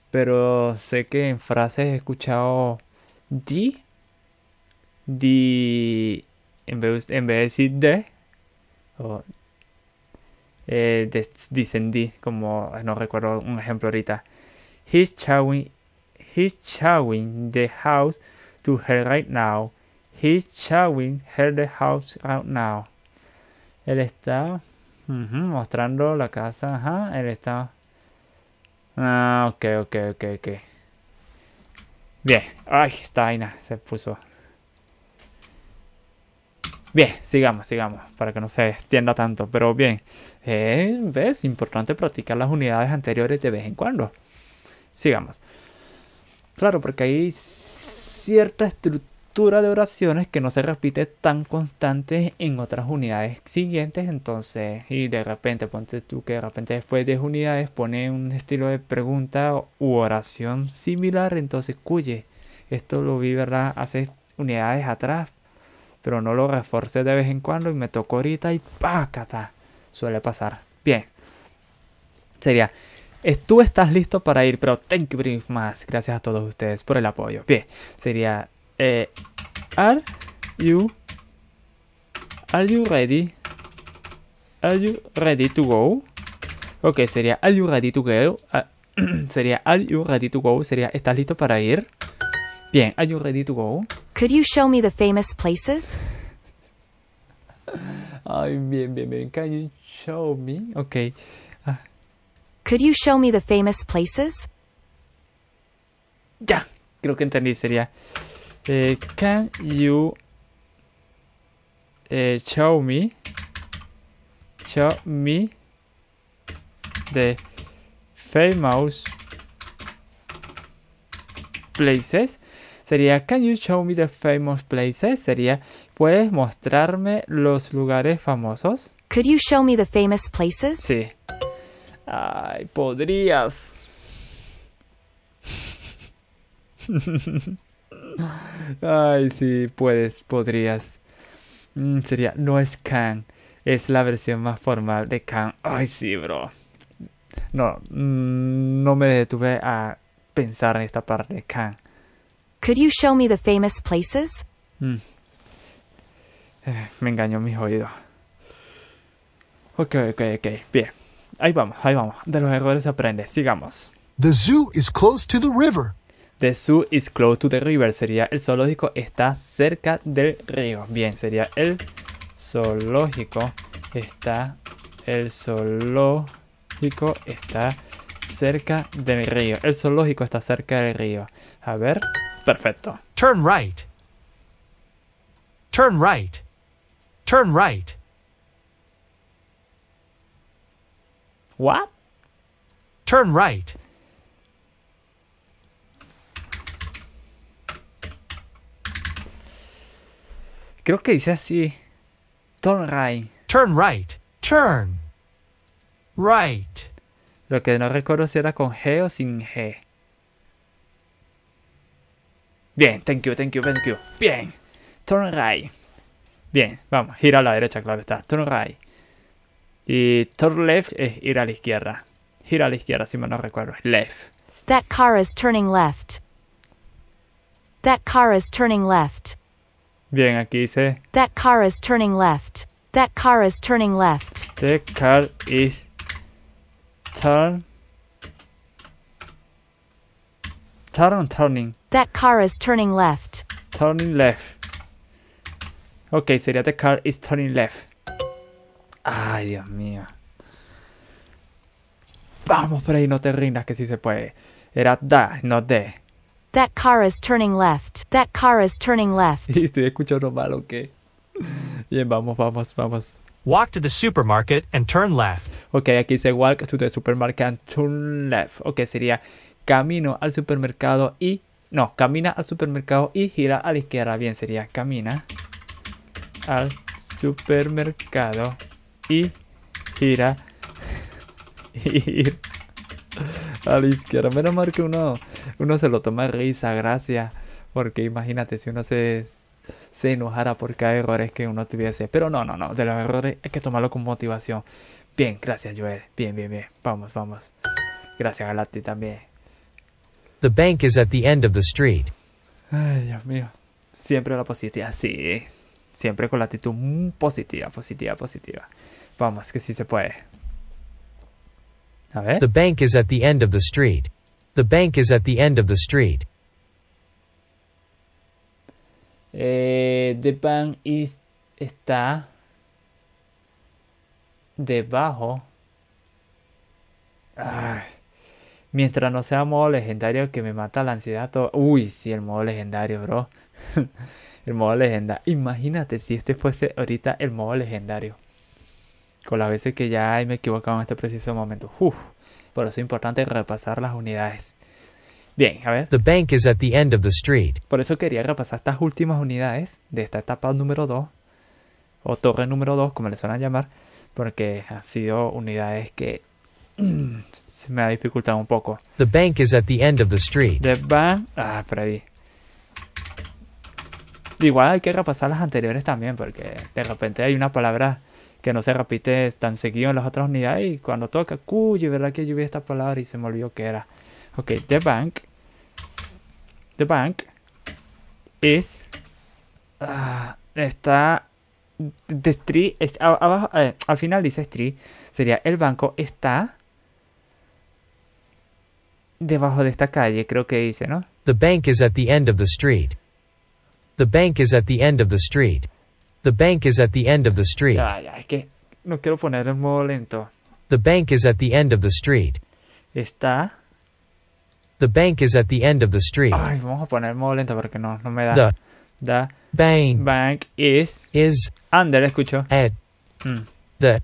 pero sé que en frases he escuchado di, di, en vez, de decir de, o, eh, como no recuerdo un ejemplo ahorita. He's showing he's the house to her right now. He's showing her the house right now. Él está mostrando la casa. Ajá, él está... Ah, ok, ok, ok, ok. Bien. Ay, esta vaina se puso. Bien, sigamos, sigamos, para que no se extienda tanto. Pero bien, eh, es importante practicar las unidades anteriores de vez en cuando. Sigamos. Claro, porque hay cierta estructura de oraciones que no se repite tan constante en otras unidades siguientes. Entonces, y de repente, ponte tú que de repente después de unidades pone un estilo de pregunta u oración similar. Entonces, cuye, esto lo vi, ¿verdad? Hace unidades atrás, pero no lo reforcé de vez en cuando y me tocó ahorita y ¡pácata! Suele pasar. Bien. Sería, tú estás listo para ir, pero thank you very much. Gracias a todos ustedes por el apoyo. Bien, sería eh, are you Are you ready? Are you ready to go? Okay, sería Are you ready to go? Uh, sería Are you ready to go? Sería ¿Estás listo para ir? Bien, Are you ready to go? Could you show me the famous places? Ay, bien, bien, bien. Can you show me? Okay. Ah. Could you show me the famous places? Ya, creo que entendí. Sería eh, can you eh, show me show me the famous places sería can you show me the famous places sería puedes mostrarme los lugares famosos could you show me the famous places sí ay podrías Ay, sí, puedes, podrías. Mm, sería, no es Khan, es la versión más formal de Khan. Ay, sí, bro. No, mm, no me detuve a pensar en esta parte de Khan. Could you show me the famous places? Mm. Eh, me engañó mis oídos. Ok, ok, ok, bien. Ahí vamos, ahí vamos. De los errores se aprende. Sigamos. The zoo is close to the river. The zoo is close to the river. Sería el zoológico está cerca del río. Bien, sería el zoológico está... El zoológico está cerca del río. El zoológico está cerca del río. A ver. Perfecto. Turn right. Turn right. Turn right. What? Turn right. Creo que dice así. Turn right. Turn right. Turn. Right. Lo que no recuerdo si era con G o sin G. Bien, thank you, thank you, thank you. Bien. Turn right. Bien, vamos, gira a la derecha, claro está. Turn right. Y turn left es ir a la izquierda. Gira a la izquierda, si me no recuerdo. Left. That car is turning left. That car is turning left. Bien, aquí dice. That car is turning left. That car is turning left. The car is turn. Turn turning. That car is turning left. Turning left. Ok, sería the car is turning left. Ay, Dios mío. Vamos, por ahí no te rindas, que sí se puede. Era da, no de. That car is turning left. That car is turning left. Estoy escuchando mal, ok. Bien, vamos, vamos, vamos. Walk to the supermarket and turn left. Ok, aquí dice walk to the supermarket and turn left. Ok, sería camino al supermercado y... No, camina al supermercado y gira a la izquierda. Bien, sería camina al supermercado y gira, a la izquierda. Menos mal uno uno se lo toma risa, gracias porque imagínate si uno se, se enojara por cada error que uno tuviese. Pero no, no, no, de los errores hay que tomarlo con motivación. Bien, gracias Joel, bien, bien, bien, vamos, vamos. Gracias Galati también. The bank is at the end of the street. Ay, Dios mío. Siempre la positiva, sí. Siempre con la actitud mm, positiva, positiva, positiva. Vamos, que sí se puede. A ver. The bank is at the end of the street. The bank is at the end of the street. Eh, the bank is, está debajo. Mientras no sea modo legendario que me mata la ansiedad. Todo. Uy, sí, el modo legendario, bro. el modo legendario. Imagínate si este fuese ahorita el modo legendario. Con las veces que ya me he equivocado en este preciso momento. Uf. Por eso es importante repasar las unidades. Bien, a ver. The bank is at the end of the street. Por eso quería repasar estas últimas unidades de esta etapa número 2 o torre número 2, como le suelen llamar, porque han sido unidades que se me ha dificultado un poco. The bank is at the end of the street. The bank, ah, Freddy. Igual hay que repasar las anteriores también, porque de repente hay una palabra que no se repite tan seguido en las otras unidades. Y cuando toca, cuyo, ¿verdad que yo vi esta palabra y se me olvidó que era? Ok, the bank. The bank is. Ah, está. The street. Es, abajo, eh, al final dice street. Sería el banco está. Debajo de esta calle, creo que dice, ¿no? The bank is at the end of the street. The bank is at the end of the street. The bank is at the end of the street. Ay, ay, que no quiero poner en modo lento. The bank is at the end of the street. Está. The bank is at the end of the street. Ay, vamos a poner modo lento porque no, no me da. The, bank, bank is is under, escucho. At mm. the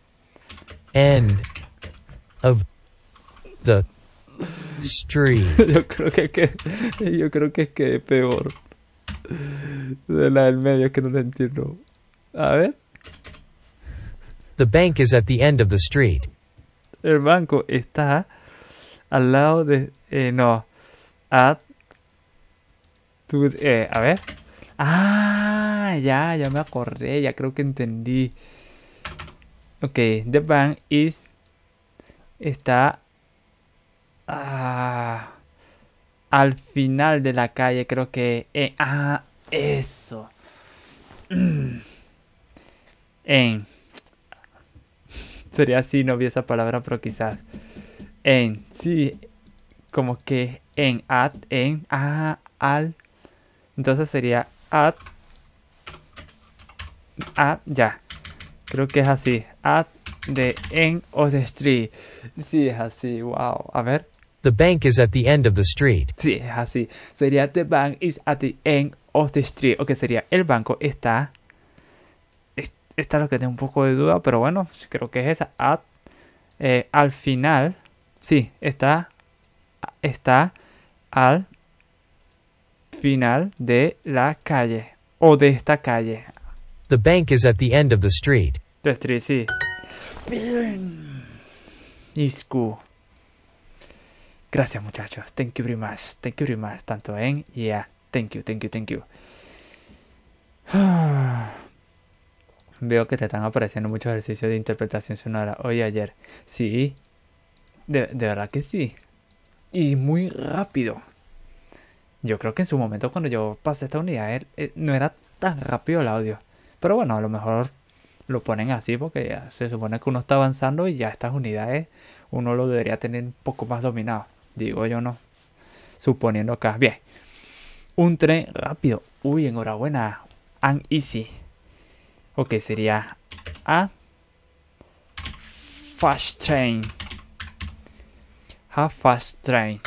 end of the street. yo creo que, que yo creo que es que peor de la del medio que no lo entiendo. A ver. The bank is at the end of the street. El banco está al lado de... Eh, no. At... Eh, a ver. Ah, ya, ya me acordé. Ya creo que entendí. Ok, the bank is... Está... Ah, al final de la calle, creo que... Eh, ah, eso. en... Sería así, no vi esa palabra, pero quizás. En, sí, como que en, at, en, a, al. Entonces sería at, at, ya. Creo que es así. At de en of the street. Sí, es así. Wow. A ver. The bank is at the end of the street. Sí, es así. Sería the bank is at the end of the street. O que sería el banco está esta es la que tengo un poco de duda, pero bueno, creo que es esa. Eh, al final, sí, está, está al final de la calle o de esta calle. The bank is at the end of the street. The street, sí. Bien. Isku. Gracias muchachos. Thank you very much. Thank you very much. Tanto en, yeah. Thank you, thank you, thank you. Ah veo que te están apareciendo muchos ejercicios de interpretación sonora hoy y ayer. Sí, de, verdad que sí. Y muy rápido. Yo creo que en su momento cuando yo pasé esta unidad no era tan rápido el audio. Pero bueno, a lo mejor lo ponen así porque ya se supone que uno está avanzando y ya estas unidades uno lo debería tener un poco más dominado. Digo yo no. Suponiendo acá. Bien. Un tren rápido. Uy, enhorabuena. And easy. Ok, sería A. Fast Train. A Fast Train.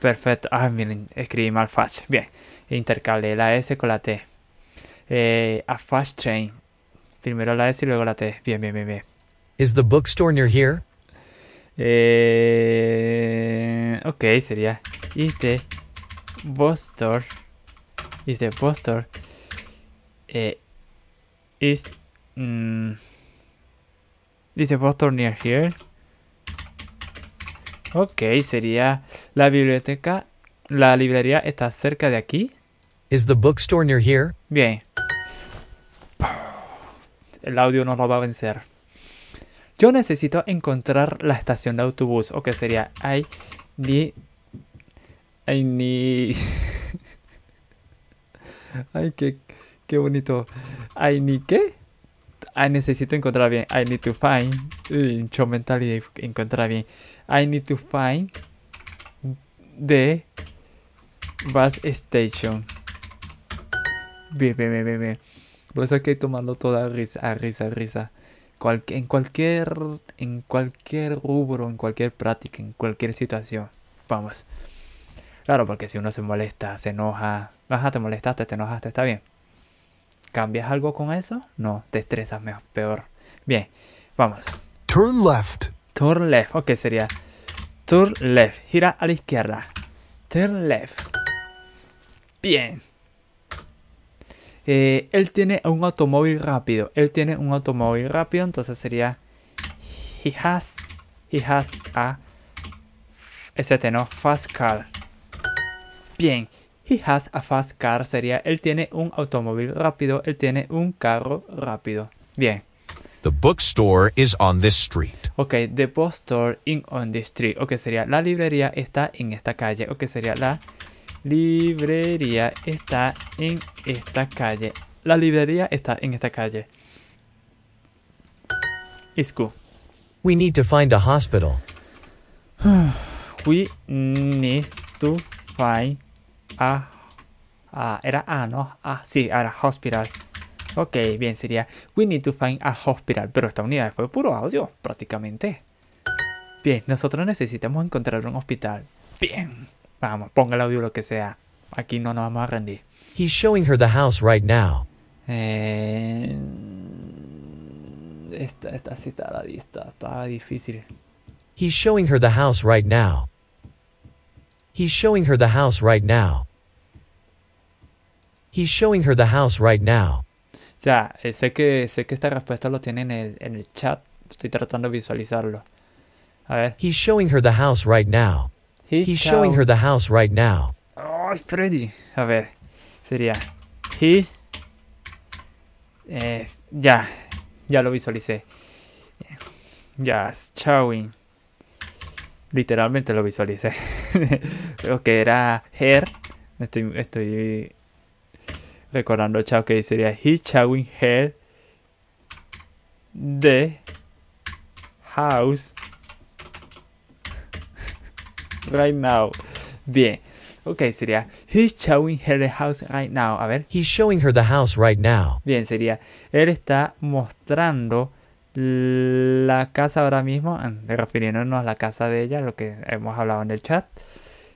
Perfecto. Ah, miren, escribí mal Fast. Bien. Intercalé la S con la T. Eh, a Fast Train. Primero la S y luego la T. Bien, bien, bien, bien. Is the bookstore near here? Eh, ok, sería Is the bookstore. Is the bookstore. Eh, is mm, the bookstore near here? Ok, sería la biblioteca, la librería está cerca de aquí. Is the bookstore near here? Bien. El audio no lo va a vencer. Yo necesito encontrar la estación de autobús. Ok, sería I need... I need... Qué bonito. I need qué? I necesito encontrar bien. I need to find. show mental y encontrar bien. I need to find the bus station. Bien, bien, bien, bien, bien. Por eso hay que tomando toda risa, risa, risa. en cualquier en cualquier rubro, en cualquier práctica, en cualquier situación. Vamos. Claro, porque si uno se molesta, se enoja. Ajá, te molestaste, te enojaste, está bien. ¿Cambias algo con eso? No, te estresas mejor, peor. Bien, vamos. Turn left. Turn left, ok, sería turn left, gira a la izquierda. Turn left. Bien. Eh, él tiene un automóvil rápido. Él tiene un automóvil rápido, entonces sería he has he has a ST este, no fast car. Bien. He has a fast car sería él tiene un automóvil rápido, él tiene un carro rápido. Bien. The bookstore is on this street. Ok, the bookstore in on this street. Ok, sería la librería está en esta calle. Ok, sería la librería está en esta calle. La librería está en esta calle. It's We need to find a hospital. We need to find Ah, era ah, ¿no? Ah, sí, era hospital. Ok, bien, sería We need to find a hospital. Pero esta unidad fue puro audio, prácticamente. Bien, nosotros necesitamos encontrar un hospital. Bien. Vamos, ponga el audio lo que sea. Aquí no nos vamos a rendir. He's showing her the house right now. Eh, esta, esta está, está difícil. He's showing her the house right now. He's showing her the house right now. He's showing her the house right now. Ya, sé que, sé que esta respuesta lo tiene en el, en el chat. Estoy tratando de visualizarlo. A ver. He's showing her the house right now. He He's shall... showing her the house right now. Ay, oh, Freddy. A ver. Sería. He. Eh, ya. Ya lo visualicé. Ya, yes, showing. literalmente lo visualicé. Creo que era her. Estoy, estoy recordando chao que sería he showing her the house right now. Bien. Ok, sería He's showing her the house right now. A ver. He's showing her the house right now. Bien, sería Él está mostrando la casa ahora mismo, refiriéndonos a la casa de ella, lo que hemos hablado en el chat.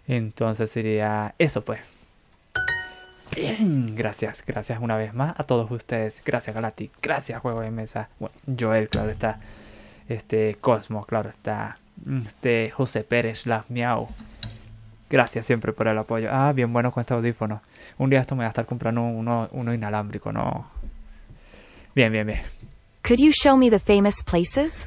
Entonces sería eso pues. Bien, gracias, gracias una vez más a todos ustedes. Gracias Galati, gracias Juego de Mesa. Joel, claro está. Este Cosmo, claro está. Este José Pérez, la miau. Gracias siempre por el apoyo. Ah, bien bueno con este audífono. Un día esto me va a estar comprando uno, uno inalámbrico, ¿no? Bien, bien, bien. Could you show me the famous places?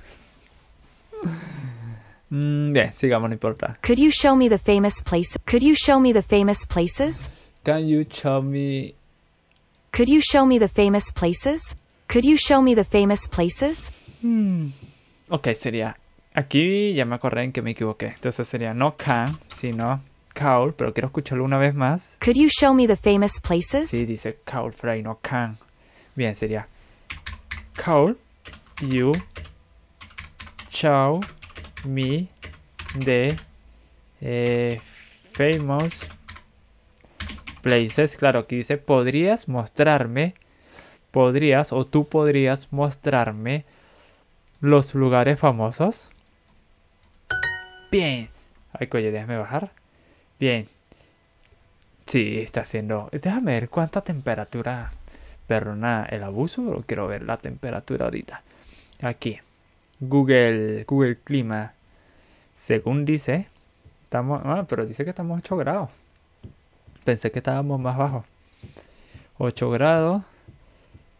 Mm, bien, sigamos, no importa. Could you show me the famous places? Could you show me the famous places? Can you show me? Could you show me the famous places? Could you show me the famous places? Mm. Ok, sería. Aquí ya me acordé en que me equivoqué. Entonces sería no can, sino Kaul, pero quiero escucharlo una vez más. Could you show me the famous places? Sí, dice Kaul, Frey no can. Bien, sería call you me de the eh, famous places. Claro, aquí dice, podrías mostrarme, podrías o tú podrías mostrarme los lugares famosos. Bien. Ay, coño, déjame bajar. Bien. Sí, está haciendo... Déjame ver cuánta temperatura pero nada, el abuso, pero quiero ver la temperatura ahorita. Aquí, Google, Google Clima. Según dice, estamos, ah, pero dice que estamos a 8 grados. Pensé que estábamos más bajo. 8 grados.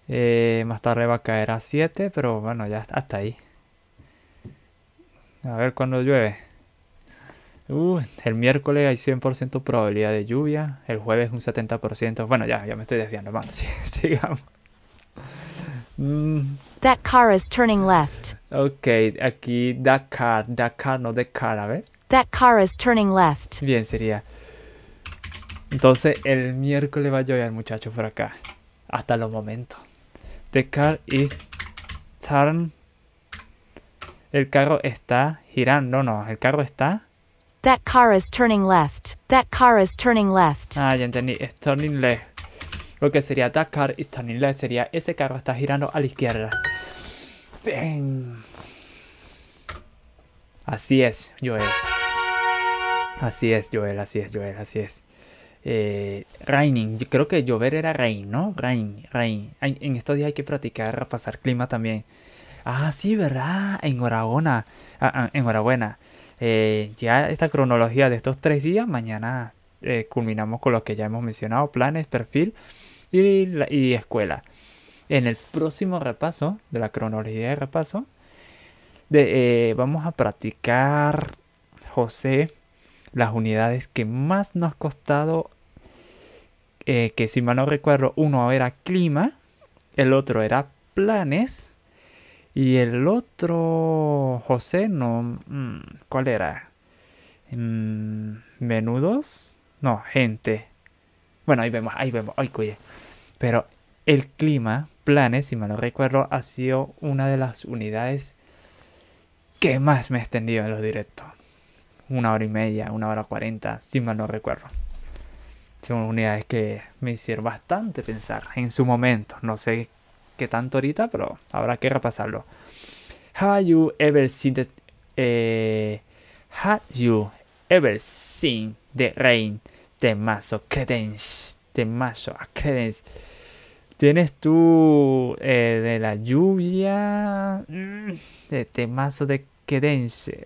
Eh, más tarde va a caer a 7, pero bueno, ya hasta ahí. A ver cuando llueve el miércoles hay 100% probabilidad de lluvia, el jueves un 70%. Bueno, ya, ya me estoy desviando, vamos, sigamos. Mm. That car is turning left. Ok, aquí that car, that car, no the car, a ver. That car is turning left. Bien, sería. Entonces el miércoles va a llover, muchachos, por acá. Hasta los momentos. The car is turn. El carro está girando, No, no, el carro está That car is turning left. That car is turning left. Ah, ya entendí. It's turning left. Lo que sería that car is turning left sería ese carro está girando a la izquierda. Bien. Así es, Joel. Así es, Joel. Así es, Joel. Así es. Eh, raining, yo creo que llover era rain, ¿no? Rain, rain. En estos días hay que practicar pasar clima también. Ah, sí, ¿verdad? Enhorabuena. Ah, ah enhorabuena. Eh, ya esta cronología de estos tres días, mañana eh, culminamos con lo que ya hemos mencionado, planes, perfil y, y escuela. En el próximo repaso, de la cronología de repaso, de, eh, vamos a practicar, José, las unidades que más nos ha costado, que si mal no recuerdo, uno era clima, el otro era planes, y el otro José, no. Mm, ¿Cuál era? Mm, ¿Menudos? No, gente. Bueno, ahí vemos, ahí vemos, ay, cuye. Pero el clima, planes, si mal no recuerdo, ha sido una de las unidades que más me he extendido en los directos. Una hora y media, una hora cuarenta, si mal no recuerdo. Son unidades que me hicieron bastante pensar en su momento. No sé qué que tanto ahorita, pero habrá que repasarlo. Have you ever seen the... Eh, have you ever seen the rain? Temazo, credence. Temazo, a credence. Tienes tú eh, de la lluvia... Mm, de temazo de credence.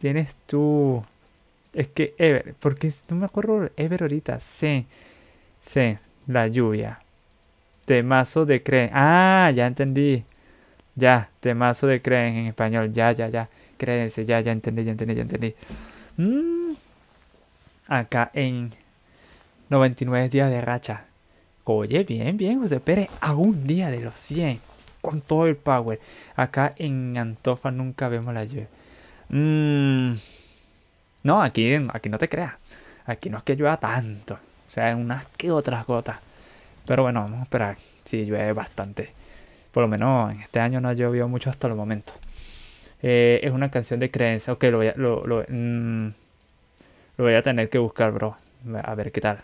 Tienes tú... Es que Ever, porque no me acuerdo Ever ahorita, sí, sí. La lluvia. Temazo de Creen. Ah, ya entendí. Ya, temazo de Creen en español. Ya, ya, ya. Créense, ya, ya entendí, ya entendí, ya entendí. Mm. Acá en 99 días de racha. Oye, bien, bien, José Pérez. A un día de los 100. Con todo el power. Acá en Antofa nunca vemos la lluvia. Mm. No, aquí, aquí no te creas. Aquí no es que llueva tanto. O sea, unas que otras gotas. Pero bueno, vamos a esperar. Sí, llueve bastante. Por lo menos en este año no ha llovido mucho hasta el momento. Eh, es una canción de creencia. Ok, lo voy, a, mm, lo, voy a tener que buscar, bro. A ver qué tal.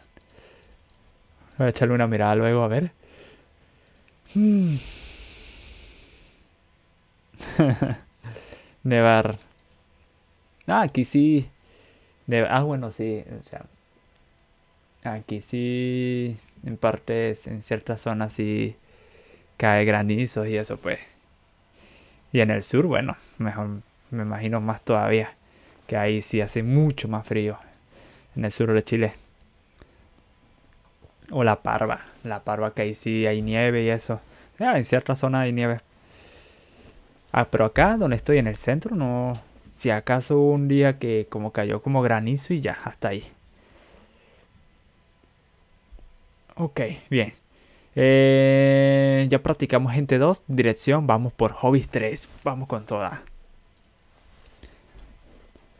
Voy a echarle una mirada luego, a ver. Hmm. Nevar. Ah, aquí sí. Ah, bueno, sí. O sea, Aquí sí, en partes, en ciertas zonas sí cae granizo y eso pues. Y en el sur, bueno, mejor me imagino más todavía, que ahí sí hace mucho más frío en el sur de Chile. O la parva, la parva que ahí sí hay nieve y eso. en ciertas zonas hay nieve. Ah, pero acá donde estoy en el centro no. Si acaso un día que como cayó como granizo y ya, hasta ahí. Ok, bien. Eh, ya practicamos gente 2, dirección, vamos por hobbies 3, vamos con toda.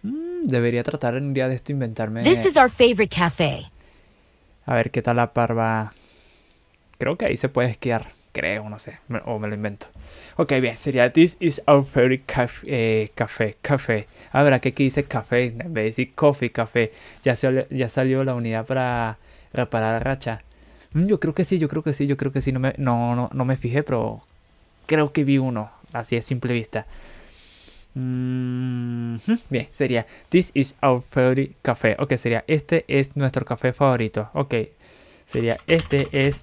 Mm, debería tratar en un día de esto inventarme. This is our favorite cafe. A ver qué tal la parva. Creo que ahí se puede esquiar, creo, no sé, o me lo invento. Ok, bien, sería This is our favorite cafe, eh, café, café. ver, que dice café, en vez de decir coffee, café. Ya, salió, ya salió la unidad para reparar la racha. Mm, yo creo que sí, yo creo que sí, yo creo que sí. No me, no, no, me fijé, pero creo que vi uno, así a simple vista. Mm, bien, sería This is our favorite café. Ok, sería este es nuestro café favorito. Ok, sería este es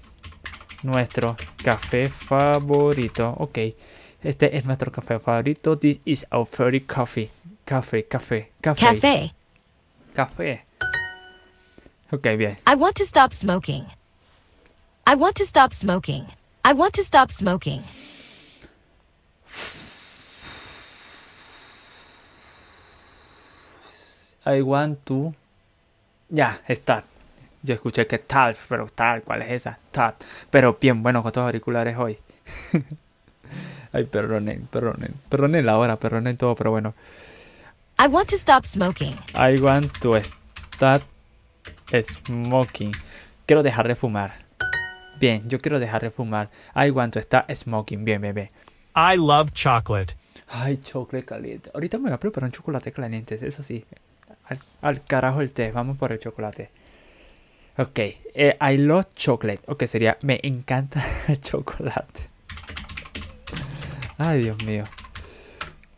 nuestro café favorito. Ok, este es nuestro café favorito. This is our favorite coffee. Café, café, café. Café. Café. Ok, bien. I want to stop smoking. I want to stop smoking. I want to stop smoking. I want to. Ya, está. Yo escuché que tal, pero tal, ¿cuál es esa? Tal. Pero bien bueno con todos los auriculares hoy. Ay, perdonen, perdonen. Perdonen la hora, perdonen todo, pero bueno. I want to stop smoking. I want to start smoking. Quiero dejar de fumar. Bien, yo quiero dejar de fumar. Ay, want está smoking. Bien, bebé. I love chocolate. Ay, chocolate caliente. Ahorita me voy a preparar un chocolate caliente, eso sí. Al, carajo el té, vamos por el chocolate. Ok, eh, I love chocolate. Ok, sería, me encanta el chocolate. Ay, Dios mío.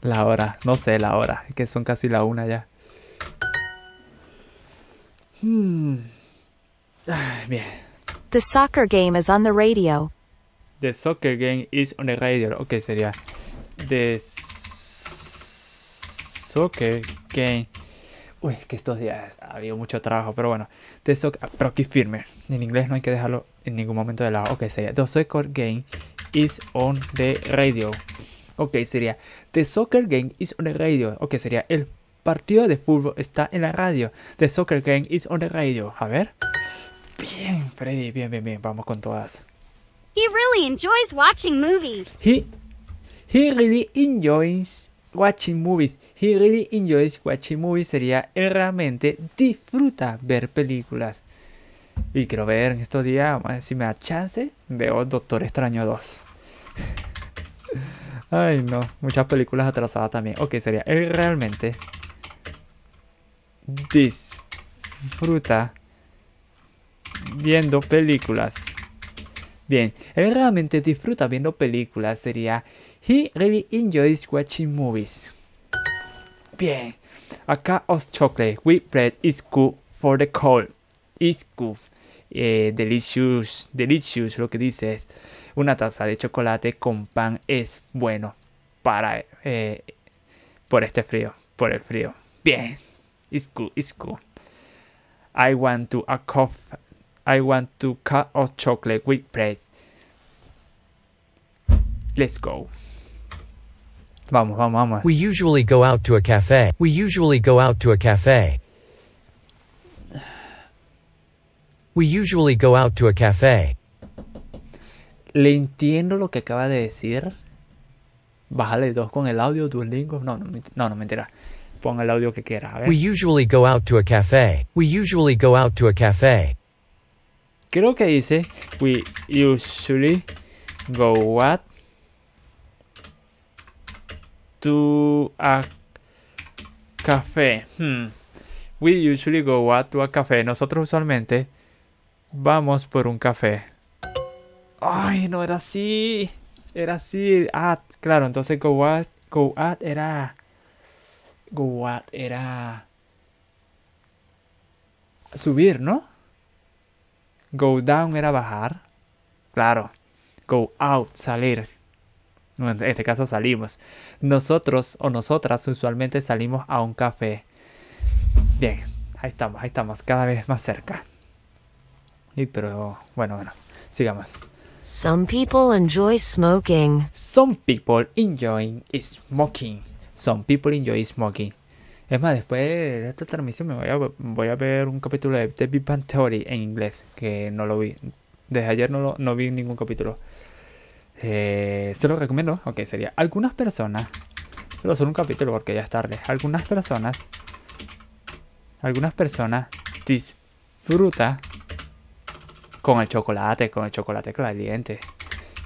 La hora, no sé la hora, que son casi la una ya. Hmm. Ay, bien. The soccer game is on the radio. The soccer game is on the radio. Ok, sería. The soccer game. Uy, que estos días ha habido mucho trabajo, pero bueno. The soccer, ah, pero aquí firme. En inglés no hay que dejarlo en ningún momento de lado. Ok, sería. The soccer game is on the radio. Ok, sería. The soccer game is on the radio. Ok, sería. El partido de fútbol está en la radio. The soccer game is on the radio. A ver. Bien, Freddy, bien, bien, bien, vamos con todas. He really enjoys watching movies. He, really enjoys watching movies. He really enjoys watching movies sería él realmente disfruta ver películas. Y quiero ver en estos días, si me da chance, veo Doctor Extraño 2. Ay, no, muchas películas atrasadas también. Ok, sería él realmente disfruta viendo películas. Bien, él realmente disfruta viendo películas. Sería He really enjoys watching movies. Bien, acá os chocolate. with bread is good for the cold. Is good. Eh, delicious, delicious, lo que dices, una taza de chocolate con pan es bueno para eh, por este frío, por el frío. Bien, it's good, it's good. I want to a cough I want to cut off chocolate with press. Let's go. Vamos, vamos, vamos. We usually go out to a cafe. We usually go out to a cafe. We usually go out to a cafe. Le entiendo lo que acaba de decir. Bájale dos con el audio, Duolingo. No, no, no, no mentira. Pon el audio que quiera. A ver. We usually go out to a cafe. We usually go out to a cafe. Creo que dice we usually go what to a café. Hmm. We usually go what to a café. Nosotros usualmente vamos por un café. Ay, no era así. Era así. Ah, claro, entonces go what go at era go at era subir, ¿no? Go down era bajar. Claro. Go out, salir. En este caso salimos. Nosotros o nosotras usualmente salimos a un café. Bien, ahí estamos, ahí estamos, cada vez más cerca. Y pero bueno, bueno, sigamos. Some people enjoy smoking. Some people enjoy smoking. Some people enjoy smoking. Es más, después de esta transmisión me voy a, ver un capítulo de The Big Theory en inglés, que no lo vi. Desde ayer no, no vi ningún capítulo. Eh, se lo recomiendo. Ok, sería. Algunas personas. Pero solo un capítulo porque ya es tarde. Algunas personas. Algunas personas disfrutan con el chocolate, con el chocolate caliente.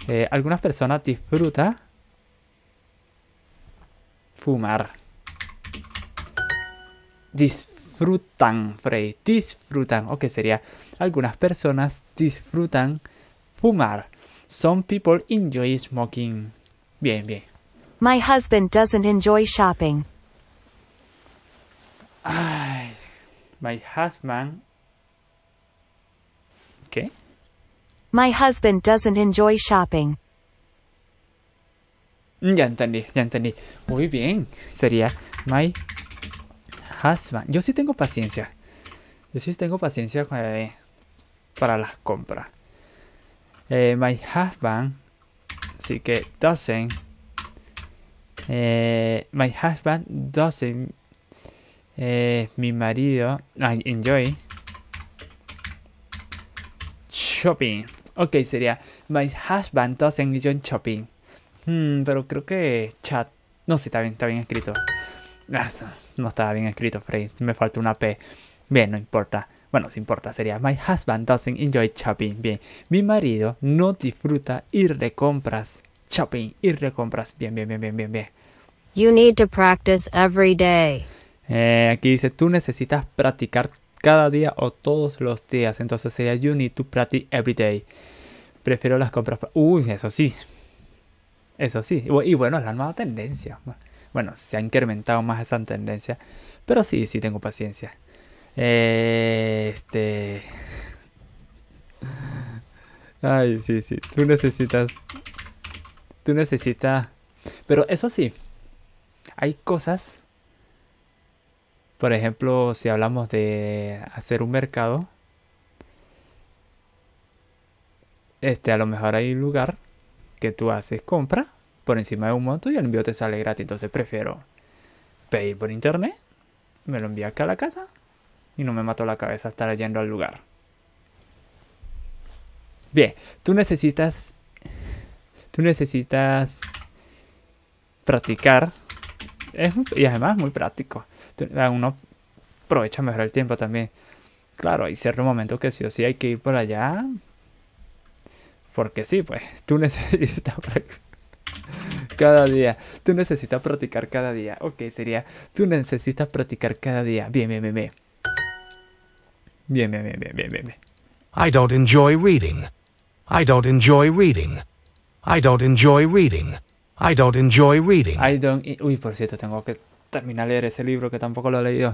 Eh, algunas personas disfrutan fumar disfrutan, Frey, disfrutan, o que sería, algunas personas disfrutan fumar. Some people enjoy smoking. Bien, bien. My husband doesn't enjoy shopping. Ay, my husband. ¿Qué? My husband doesn't enjoy shopping. Ya entendí, ya entendí. Muy bien. Sería My yo sí tengo paciencia. Yo sí tengo paciencia eh, para las compras. Eh, my husband. Así que doesn't. Eh, my husband doesn't. mi marido. enjoy. Shopping. Ok, sería. My husband doesn't enjoy shopping. Hmm, pero creo que chat. No sé, está bien, está bien escrito. No estaba bien escrito, Freddy. Me falta una P. Bien, no importa. Bueno, si importa, sería My husband doesn't enjoy shopping. Bien, mi marido no disfruta ir de compras. Shopping, ir de compras. Bien, bien, bien, bien, bien, bien. You need to practice every day. Eh, aquí dice, tú necesitas practicar cada día o todos los días. Entonces sería you need to practice every day. Prefiero las compras. Uy, eso sí. Eso sí. Y bueno, es la nueva tendencia. Bueno, se ha incrementado más esa tendencia. Pero sí, sí tengo paciencia. este. Ay, sí, sí. Tú necesitas. Tú necesitas. Pero eso sí. Hay cosas. Por ejemplo, si hablamos de hacer un mercado. Este, a lo mejor hay un lugar que tú haces compra por encima de un monto y el envío te sale gratis. Entonces prefiero pedir por internet, me lo envía acá a la casa y no me mato la cabeza estar yendo al lugar. Bien, tú necesitas. Tú necesitas practicar. y además es muy práctico. Ah, uno aprovecha mejor el tiempo también. Claro, hay cierto momento que sí o sí hay que ir por allá. Porque sí, pues tú necesitas practicar cada día. Tú necesitas practicar cada día. Ok, sería. Tú necesitas practicar cada día. Bien, bien, bien, bien. Bien, bien, bien, bien, bien, I don't enjoy reading. I don't enjoy reading. I don't enjoy reading. I don't enjoy reading. I don't. E, uy, por cierto, tengo que terminar de leer ese libro que tampoco lo he leído.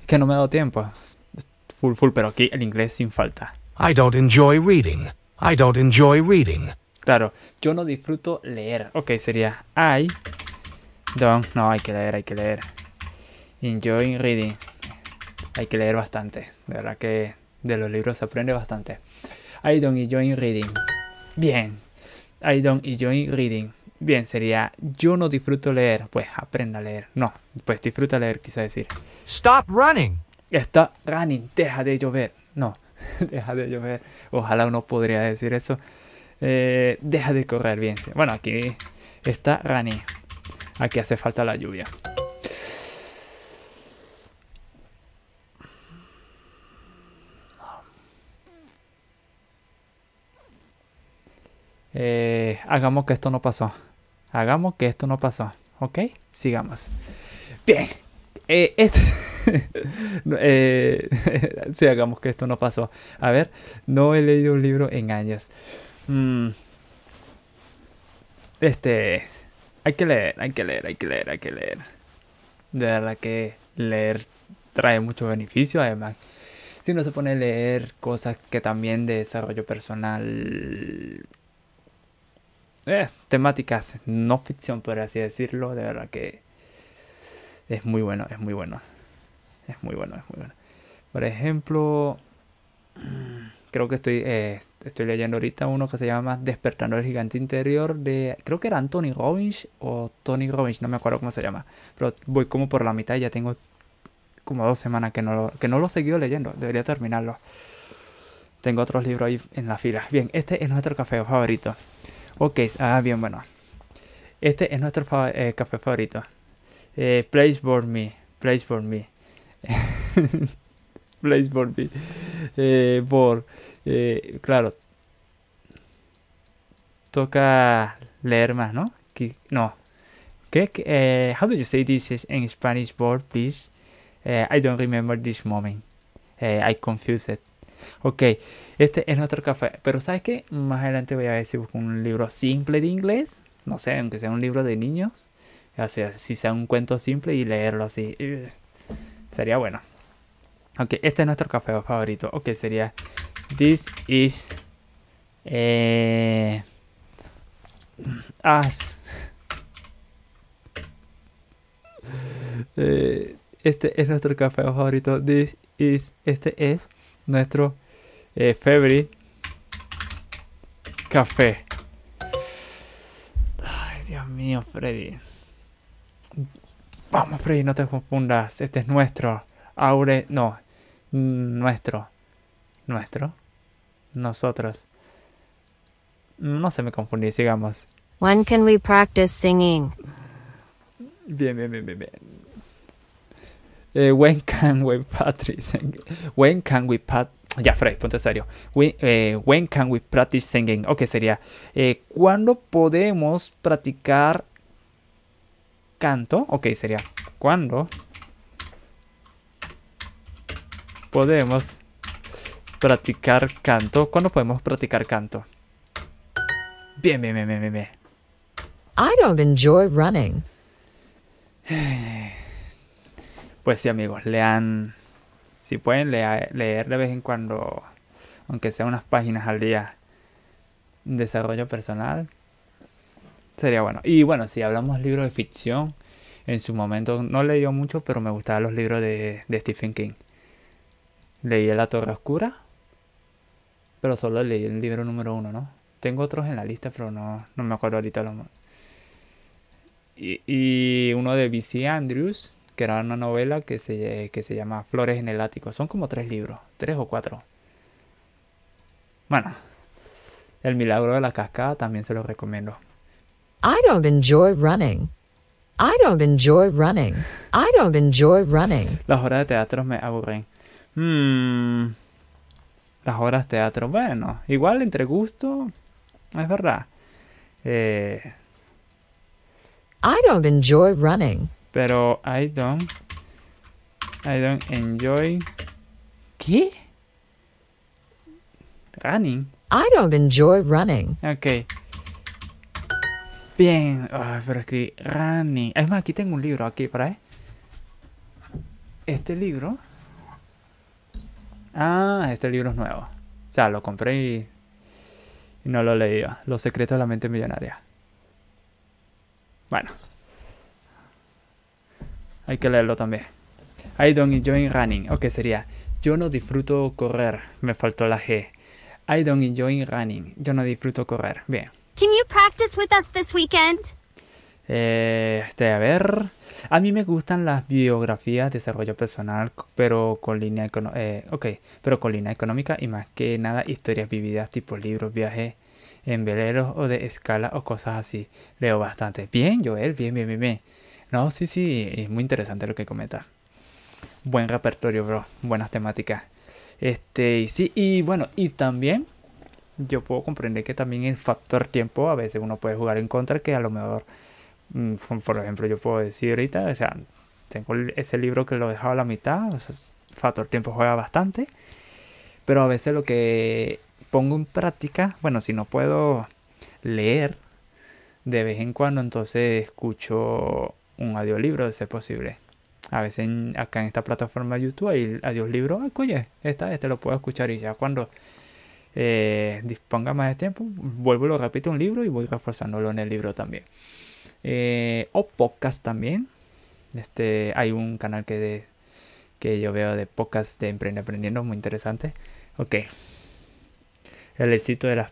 Es que no me ha dado tiempo. Full, full, pero aquí el inglés sin falta. I don't enjoy reading. I don't enjoy reading. Claro, yo no disfruto leer. Ok, sería I don't. No, hay que leer, hay que leer. Enjoy reading. Hay que leer bastante. De verdad que de los libros se aprende bastante. I don't enjoy reading. Bien. I don't enjoy reading. Bien, sería yo no disfruto leer. Pues aprenda a leer. No, pues disfruta leer, quise decir. Stop running. Stop running, deja de llover. No, deja de llover. Ojalá uno podría decir eso. Eh, deja de correr bien. Bueno, aquí está Rani. Aquí hace falta la lluvia. Eh, hagamos que esto no pasó. Hagamos que esto no pasó. ¿Ok? Sigamos. Bien. Eh, este eh hagamos que esto no pasó. A ver, no he leído un libro en años. Mm. Este. Hay que leer, hay que leer, hay que leer, hay que leer. De verdad que leer trae mucho beneficio, además. Si uno se pone a leer cosas que también de desarrollo personal. Eh, temáticas no ficción, por así decirlo. De verdad que es muy bueno, es muy bueno. Es muy bueno, es muy bueno. Por ejemplo creo que estoy, eh, estoy leyendo ahorita uno que se llama Despertando el Gigante Interior de, creo que era Anthony Robbins o Tony Robbins, no me acuerdo cómo se llama, pero voy como por la mitad ya tengo como dos semanas que no lo, que no lo he seguido leyendo, debería terminarlo. Tengo otros libros ahí en la fila. Bien, este es nuestro café favorito. Ok, ah, bien, bueno. Este es nuestro eh, café favorito. Eh, place for me, place for me. Placeboard eh, por, eh, claro, toca leer más, ¿no? No. ¿Qué? Eh, how do you say this in Spanish, board, please? Eh, I don't remember this moment. I confused it. Ok, este es nuestro café. Pero ¿sabes qué? Más adelante voy a ver si busco un libro simple de inglés. No sé, aunque sea un libro de niños. O sea, si sea un cuento simple y leerlo así. Sería bueno. Aunque este es nuestro café favorito. Ok, sería This is... Eh, as... Eh, este es nuestro café favorito. This is... Este es nuestro eh, favorite café. Ay, Dios mío, Freddy. Vamos, Freddy, no te confundas. Este es nuestro. Aure... No, nuestro. Nuestro. Nosotros. No se me confundí, sigamos. When can we practice singing? Bien, bien, bien, eh, when can we practice singing? When can we practice? Ya, Frey, ponte serio. Eh, when can we practice singing? Ok, sería. Eh, ¿Cuándo podemos practicar canto? Ok, sería. ¿Cuándo podemos practicar canto. ¿Cuándo podemos practicar canto? Bien, bien, bien, bien, bien. I don't enjoy running. Pues sí, amigos, lean. Si pueden leer, de vez en cuando, aunque sea unas páginas al día, desarrollo personal. Sería bueno. Y bueno, si hablamos libros de ficción, en su momento no leí mucho, pero me gustaban los libros de Stephen King. Leí La Torre Oscura, pero solo leí el libro número uno, ¿no? Tengo otros en la lista, pero no, no me acuerdo ahorita y, uno de B.C. Andrews, que era una novela que se, llama Flores en el Ático. Son como tres libros, tres o cuatro. Bueno, El Milagro de la Cascada también se los recomiendo. I don't enjoy running. I don't enjoy running. I don't enjoy running. Las horas de teatro me aburren. Hmm. Las obras de teatro. Bueno, igual entre gusto. Es verdad. Eh, I don't enjoy running. Pero I don't. I don't enjoy. ¿Qué? Running. I don't enjoy running. Ok. Bien. pero que running. Es más, aquí tengo un libro aquí, para. Este libro Ah, este libro es nuevo. O sea, lo compré y, no lo leía. Los secretos de la mente millonaria. Bueno. Hay que leerlo también. I don't enjoy running. Ok, sería. Yo no disfruto correr. Me faltó la G. I don't enjoy running. Yo no disfruto correr. Bien. Can you practice with us this weekend? Eh, este, a ver. A mí me gustan las biografías de desarrollo personal, pero con línea económica. Eh, ok, pero con línea económica y más que nada historias vividas tipo libros, viajes en veleros o de escala o cosas así. Leo bastante. Bien, Joel, bien, bien, bien, bien. No, sí, sí, es muy interesante lo que comenta. Buen repertorio, bro. Buenas temáticas. Este, y sí, y bueno, y también yo puedo comprender que también el factor tiempo a veces uno puede jugar en contra, que a lo mejor Mm, por ejemplo, yo puedo decir ahorita, o sea, tengo ese libro que lo he dejado a la mitad, o factor tiempo juega bastante, pero a veces lo que pongo en práctica, bueno, si no puedo leer de vez en cuando, entonces escucho un audiolibro, si es posible. A veces acá en esta plataforma de YouTube hay audiolibro, libro, oye, esta, este lo puedo escuchar y ya cuando eh, disponga más de tiempo, vuelvo y lo repito un libro y voy reforzándolo en el libro también. Eh, o podcast también. Este, hay un canal que, que yo veo de podcast de Emprende Aprendiendo, muy interesante. Ok. El éxito, de las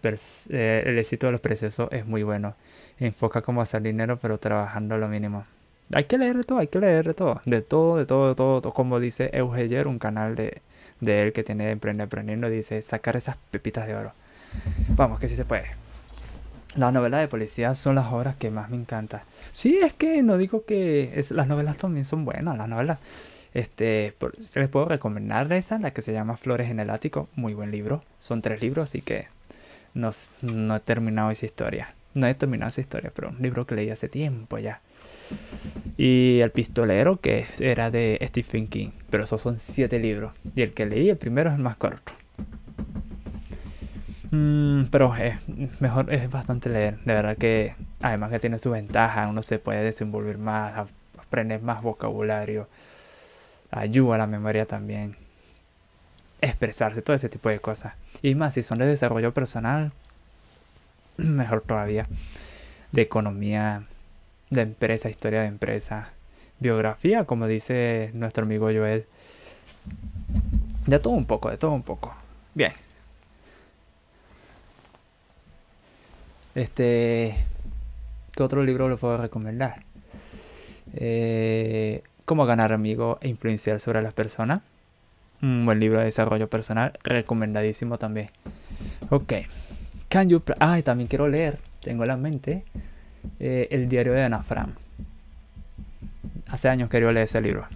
eh, el éxito de los procesos es muy bueno. Enfoca cómo hacer dinero, pero trabajando lo mínimo. Hay que leer todo, hay que leer de todo. De todo, de todo, de todo. Como dice Eugeyer, un canal de, de él que tiene Emprende Aprendiendo, dice sacar esas pepitas de oro. Vamos, que si se puede. Las novelas de policía son las obras que más me encantan. Sí, es que no digo que las novelas también son buenas, las novelas. Este, les puedo recomendar esa, la que se llama Flores en el Ático. Muy buen libro. Son tres libros, así que no, no he terminado esa historia. No he terminado esa historia, pero un libro que leí hace tiempo ya. Y El Pistolero, que era de Stephen King. Pero esos son siete libros. Y el que leí, el primero es el más corto. Mm, pero es mejor, es bastante leer. De verdad que además que tiene su ventaja, uno se puede desenvolver más, aprender más vocabulario, ayuda a la memoria también, expresarse, todo ese tipo de cosas. Y más, si son de desarrollo personal, mejor todavía. De economía, de empresa, historia de empresa, biografía, como dice nuestro amigo Joel. De todo un poco, de todo un poco. Bien. Este, ¿Qué otro libro les puedo recomendar? Eh, ¿Cómo ganar amigos e influenciar sobre las personas? Un buen libro de desarrollo personal, recomendadísimo también. Ok. Can ah, también quiero leer, tengo en la mente, eh, El diario de Ana Hace años quería leer ese libro.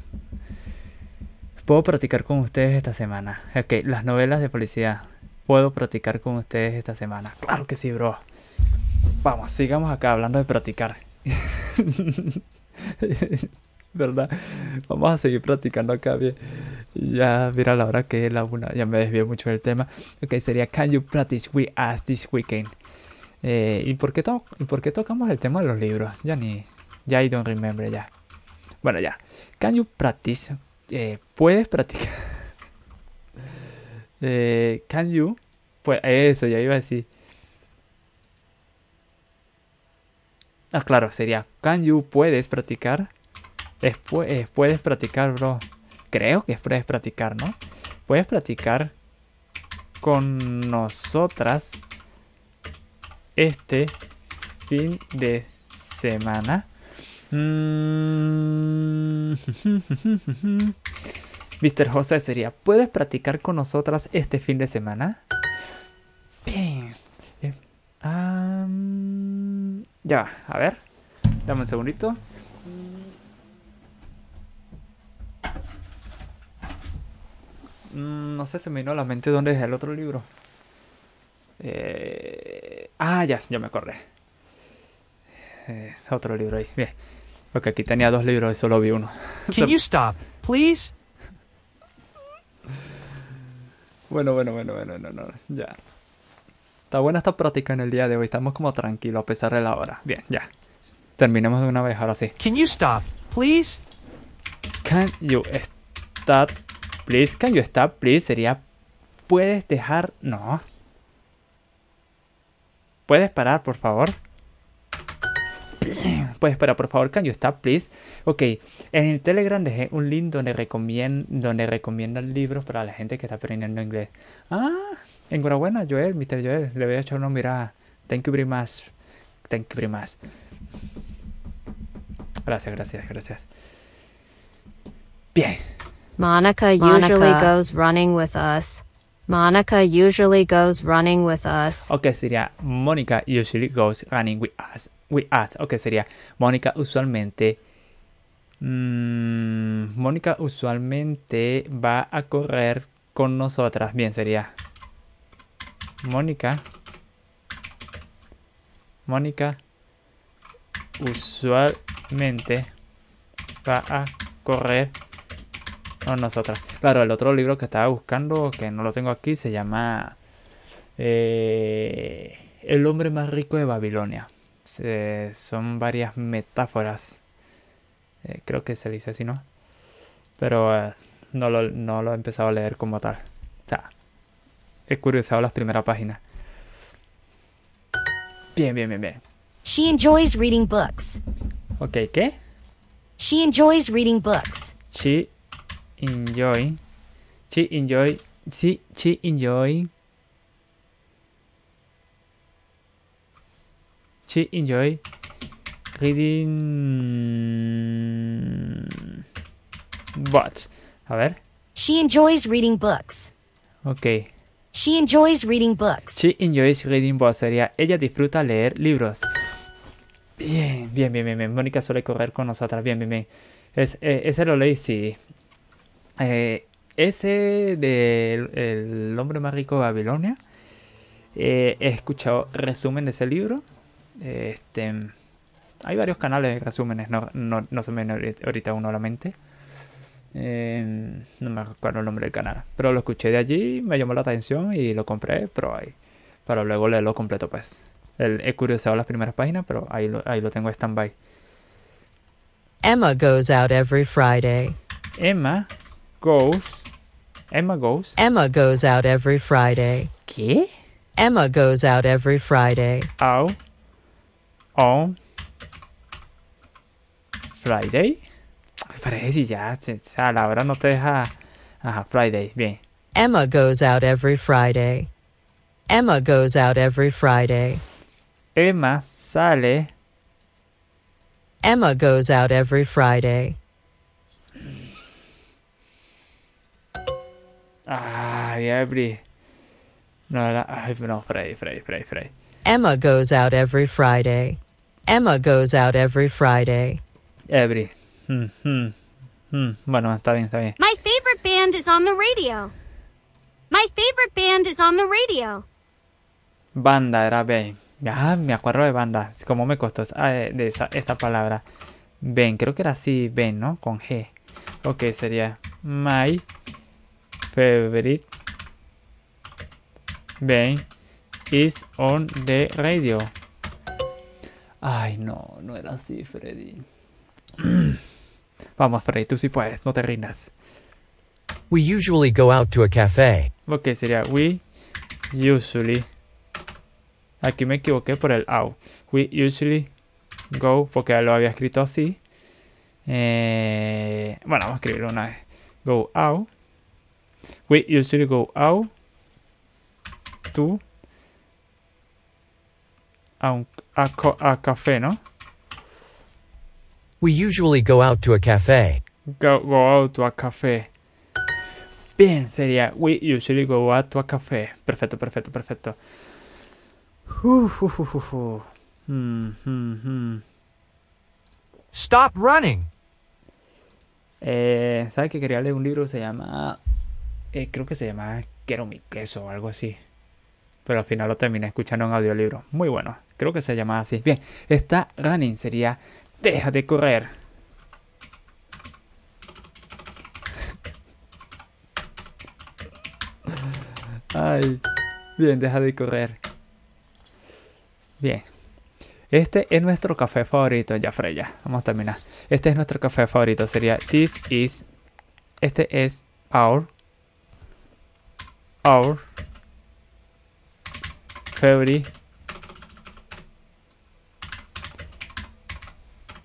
Puedo practicar con ustedes esta semana. Ok, las novelas de policía. Puedo practicar con ustedes esta semana. Claro que sí, bro. Vamos, sigamos acá hablando de practicar. ¿Verdad? Vamos a seguir practicando acá bien. Ya, mira la hora que es la una. Ya me desvié mucho del tema. Ok, sería Can you practice with us this weekend? Eh, ¿y, por qué ¿Y por tocamos el tema de los libros? Ya ni. Ya I don't remember ya. Bueno, ya. Can you practice? Eh, ¿Puedes practicar? Eh, can you? Pues eso, ya iba a decir. Ah, claro, sería Can you puedes practicar? Después, puedes practicar, bro. Creo que puedes practicar, ¿no? Puedes practicar con nosotras este fin de semana. Mm. mister Mr. Jose sería, ¿puedes practicar con nosotras este fin de semana? Ya, a ver. Dame un segundito. Mm, no sé, se me vino a la mente dónde es el otro libro. Eh... Ah, ya, yo me acordé. Eh, otro libro ahí. Bien. Porque aquí tenía dos libros y solo vi uno. Can you stop, please? Bueno, bueno, bueno, bueno, ya. Está buena esta práctica en el día de hoy. Estamos como tranquilos a pesar de la hora. Bien, ya. Terminemos de una vez, ahora sí. Can you stop, please? Can you stop, please? Can you stop, please? Sería, ¿puedes dejar? No. ¿Puedes parar, por favor? Puedes parar, por favor, can you stop, please? Ok, en el Telegram dejé un link donde, recomiendo donde recomiendan libros para la gente que está aprendiendo inglés. Ah, Enhorabuena, Joel, Mr. Joel. Le voy a echar una mirada. Thank you very much. Thank you very much. Gracias, gracias, gracias. Bien. Monica usually goes running with us. Monica usually goes running with us. Ok, sería Monica usually goes running with us. With us. Ok, sería Monica usualmente. Mónica mm, usualmente va a correr con nosotras. Bien, sería Mónica. Mónica usualmente va a correr con nosotras. Claro, el otro libro que estaba buscando, que no lo tengo aquí, se llama eh, El hombre más rico de Babilonia. son varias metáforas. Eh, creo que se dice así, ¿no? Pero eh, no, lo, no lo he empezado a leer como tal he curiosado las primeras páginas. Bien, bien, bien, bien. She enjoys reading books. Ok, ¿qué? She enjoys reading books. She enjoy. She enjoy. She, she enjoy. She enjoy reading books. A ver. She enjoys reading books. Okay. She enjoys reading books. She enjoys reading books. Sería, ella disfruta leer libros. Bien, bien, bien, bien. bien. Mónica suele correr con nosotras. Bien, bien, bien. Es, eh, ese lo leí, sí. Eh, ese del hombre más rico de Babilonia. Eh, he escuchado resumen de ese libro. Este, hay varios canales de resúmenes, no, no, no se me ahorita uno a la mente. Em, no me acuerdo el nombre del canal. Pero lo escuché de allí, me llamó la atención y lo compré, pero ahí. Para luego leerlo completo, pues. he curiosado las primeras páginas, pero ahí lo, ahí lo tengo stand-by. Emma goes out every Friday. Emma goes. Emma goes. Emma goes out every Friday. ¿Qué? Emma goes out every Friday. Out. On. Friday. Freddy, ya, a la hora no te deja. Ajá, Friday, bien. Emma goes out every Friday. Emma goes out every Friday. Emma sale. Emma goes out every Friday. Ay, every. No, era, ay, no, Friday, Friday, Friday, Friday. Emma goes out every Friday. Emma goes out every Friday. Every. Bueno, está bien, está bien. My favorite band is on the radio. My favorite band is on the radio. Banda era Ben. Ah, me acuerdo de banda. ¿Cómo me costó esa, eh, de esta palabra? Ben, creo que era así, Ben, ¿no? Con G. Ok, sería My Favorite Ben is on the radio. Ay, no, no era así, Freddy. Vamos, Freddy, tú sí puedes, no te rindas. We usually go out to a cafe. Ok, sería we usually. Aquí me equivoqué por el out. We usually go, porque lo había escrito así. Eh, bueno, vamos a escribirlo una vez. Go out. We usually go out to a, a café, ¿no? We usually go out to a café. Go, go out to a café. Bien, sería we usually go out to a café. Perfecto, perfecto, perfecto. Hmm, hmm, hmm. Stop running. Eh, ¿Sabes que quería leer un libro? Se llama. Eh, creo que se llama Quiero mi queso o algo así. Pero al final lo terminé escuchando en audiolibro. Muy bueno. Creo que se llama así. Bien, está running sería Deja de correr. Ay. Bien, deja de correr. Bien. Este es nuestro café favorito. Ya, Freya. Vamos a terminar. Este es nuestro café favorito. Sería This is. Este es our. Our. Favorite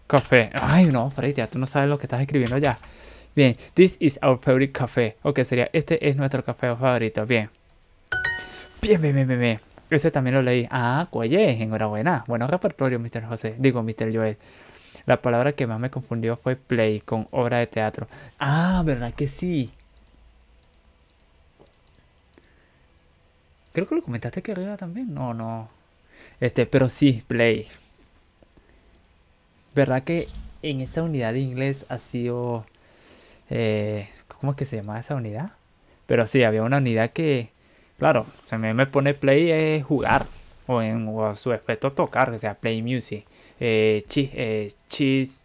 Café. Ay, no, Freddy, ya tú no sabes lo que estás escribiendo ya. Bien, this is our favorite café. Ok, sería, este es nuestro café favorito. Bien. Bien, bien, bien, bien, Ese también lo leí. Ah, oye, enhorabuena. Bueno repertorio, Mr. José. Digo, Mr. Joel. La palabra que más me confundió fue play con obra de teatro. Ah, ¿verdad que sí? Creo que lo comentaste que arriba también. No, no. Este, pero sí, play. ¿Verdad que en esa unidad de inglés ha sido... Eh, ¿Cómo es que se llama esa unidad? Pero sí, había una unidad que... Claro, también me pone play es jugar. O en su efecto tocar, o sea play music. Eh, cheese,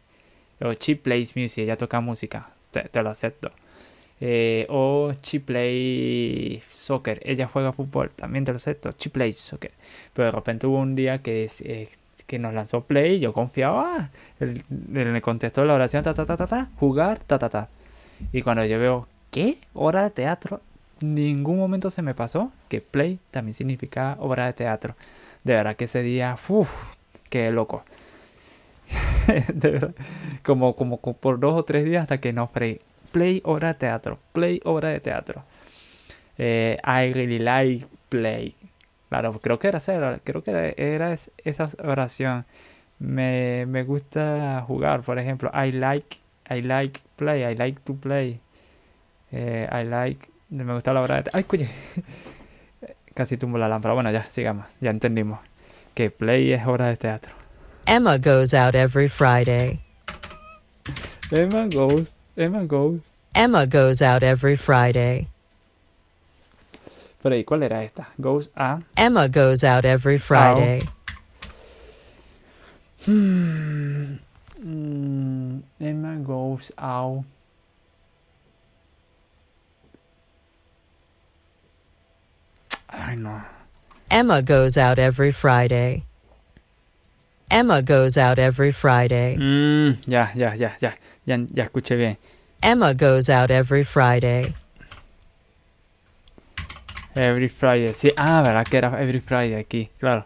eh, o chi plays music, ella toca música. Te, lo acepto. Eh, o she Play Soccer, ella juega fútbol, también te lo acepto, she plays Soccer. Pero de repente hubo un día que que nos lanzó Play, yo confiaba ah, en el contexto de la oración, ta, ta, ta, ta, jugar, ta, ta, ta. Y cuando yo veo, ¿qué? Obra de teatro. Ningún momento se me pasó que Play también significaba obra de teatro. De verdad que ese día, uff, qué loco. como, como por dos o tres días hasta que no play Play, obra de teatro, play, obra de teatro. Eh, I really like play. Claro, creo que era esa, creo que era, esa oración. Me, gusta jugar, por ejemplo, I like, I like play, I like to play. Eh, I like, me gusta la hora de... ¡Ay, coño! Casi tumbo la lámpara. Bueno, ya, sigamos, ya entendimos que play es hora de teatro. Emma goes out every Friday. Emma goes, Emma goes. Emma goes out every Friday. Por ¿cuál era esta? Goes a. Emma goes out every Friday. Hmm. Mm. Emma goes out. I know. Emma goes out every Friday. Emma goes out every Friday. Mm, yeah, yeah. Yeah, yeah. ya, ya escuché bien. Emma goes out every Friday. Every Friday, sí, ah, verdad que era Every Friday aquí, claro.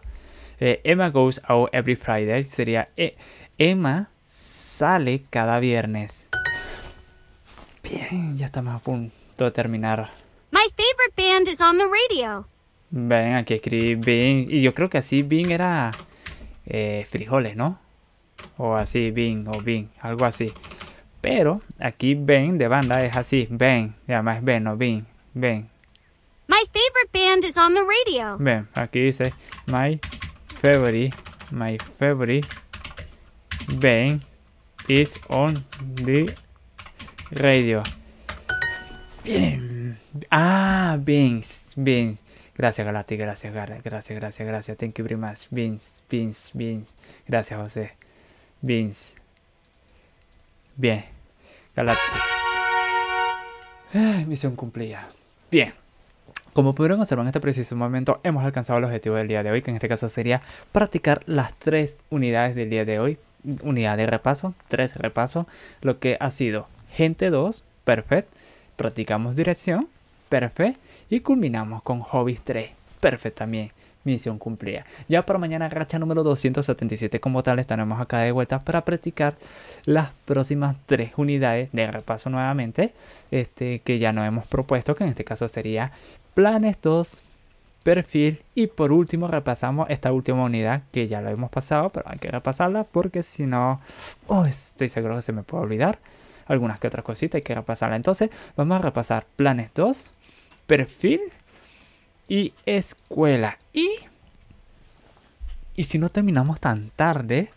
Eh, Emma goes out every Friday sería eh, Emma sale cada viernes. Bien, ya estamos a punto de terminar. My favorite band is on the radio. Ven, aquí escribí Bing. Y yo creo que así Bing era eh, frijoles, ¿no? O así, Bing, o Bing, algo así. Pero aquí Ben de banda es así, Ben, además Ben, o Bing, Ben, My favorite band is on the radio. Bien, aquí dice my favorite, my favorite band is on the radio. Bien. Ah, Vince, bien. Gracias, Galati, gracias, Galati, Gracias, gracias, gracias. Thank you very much. Vince, Vince, Vince. Gracias, José. Vince. Bien. Galati. Ah, misión cumplida. Bien. Como pudieron observar en este preciso momento, hemos alcanzado el objetivo del día de hoy, que en este caso sería practicar las tres unidades del día de hoy. Unidad de repaso, tres repasos, lo que ha sido gente 2, perfect, practicamos dirección, perfect, y culminamos con hobbies 3, perfect también misión cumplida. Ya para mañana, racha número 277 como tal, estaremos acá de vuelta para practicar las próximas tres unidades de repaso nuevamente, este, que ya nos hemos propuesto, que en este caso sería planes 2, perfil y por último repasamos esta última unidad que ya la hemos pasado, pero hay que repasarla porque si no, oh, estoy seguro que se me puede olvidar algunas que otras cositas, hay que repasarla. Entonces vamos a repasar planes 2, perfil y escuela. Y, y si no terminamos tan tarde,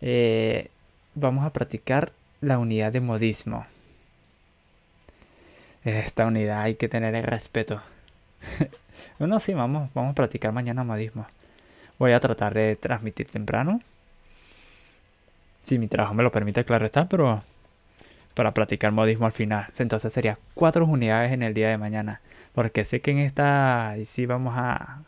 eh, vamos a practicar la unidad de modismo. Esta unidad hay que tener el respeto. bueno, sí, vamos, vamos a practicar mañana modismo Voy a tratar de transmitir temprano. Si mi trabajo me lo permite, claro está, pero para practicar modismo al final. Entonces sería cuatro unidades en el día de mañana. Porque sé que en esta y sí vamos a.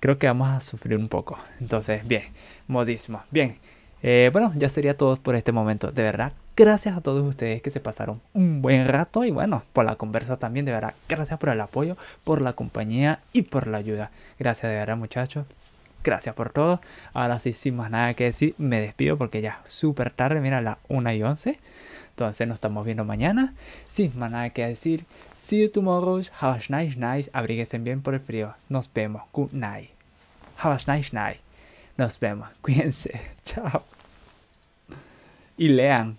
Creo que vamos a sufrir un poco. Entonces, bien, modismo. Bien. Eh, bueno, ya sería todo por este momento. De verdad, Gracias a todos ustedes que se pasaron un buen rato y bueno, por la conversa también, de verdad. Gracias por el apoyo, por la compañía y por la ayuda. Gracias de verdad muchachos. Gracias por todo. Ahora sí, sin más nada que decir, me despido porque ya es súper tarde, mira, las 1 y 11. Entonces nos estamos viendo mañana. Sin más nada que decir. See you tomorrow. Have a nice night. Abríguense bien por el frío. Nos vemos. Good night. Have a nice night. Nos vemos. Cuídense. Chao. Y lean.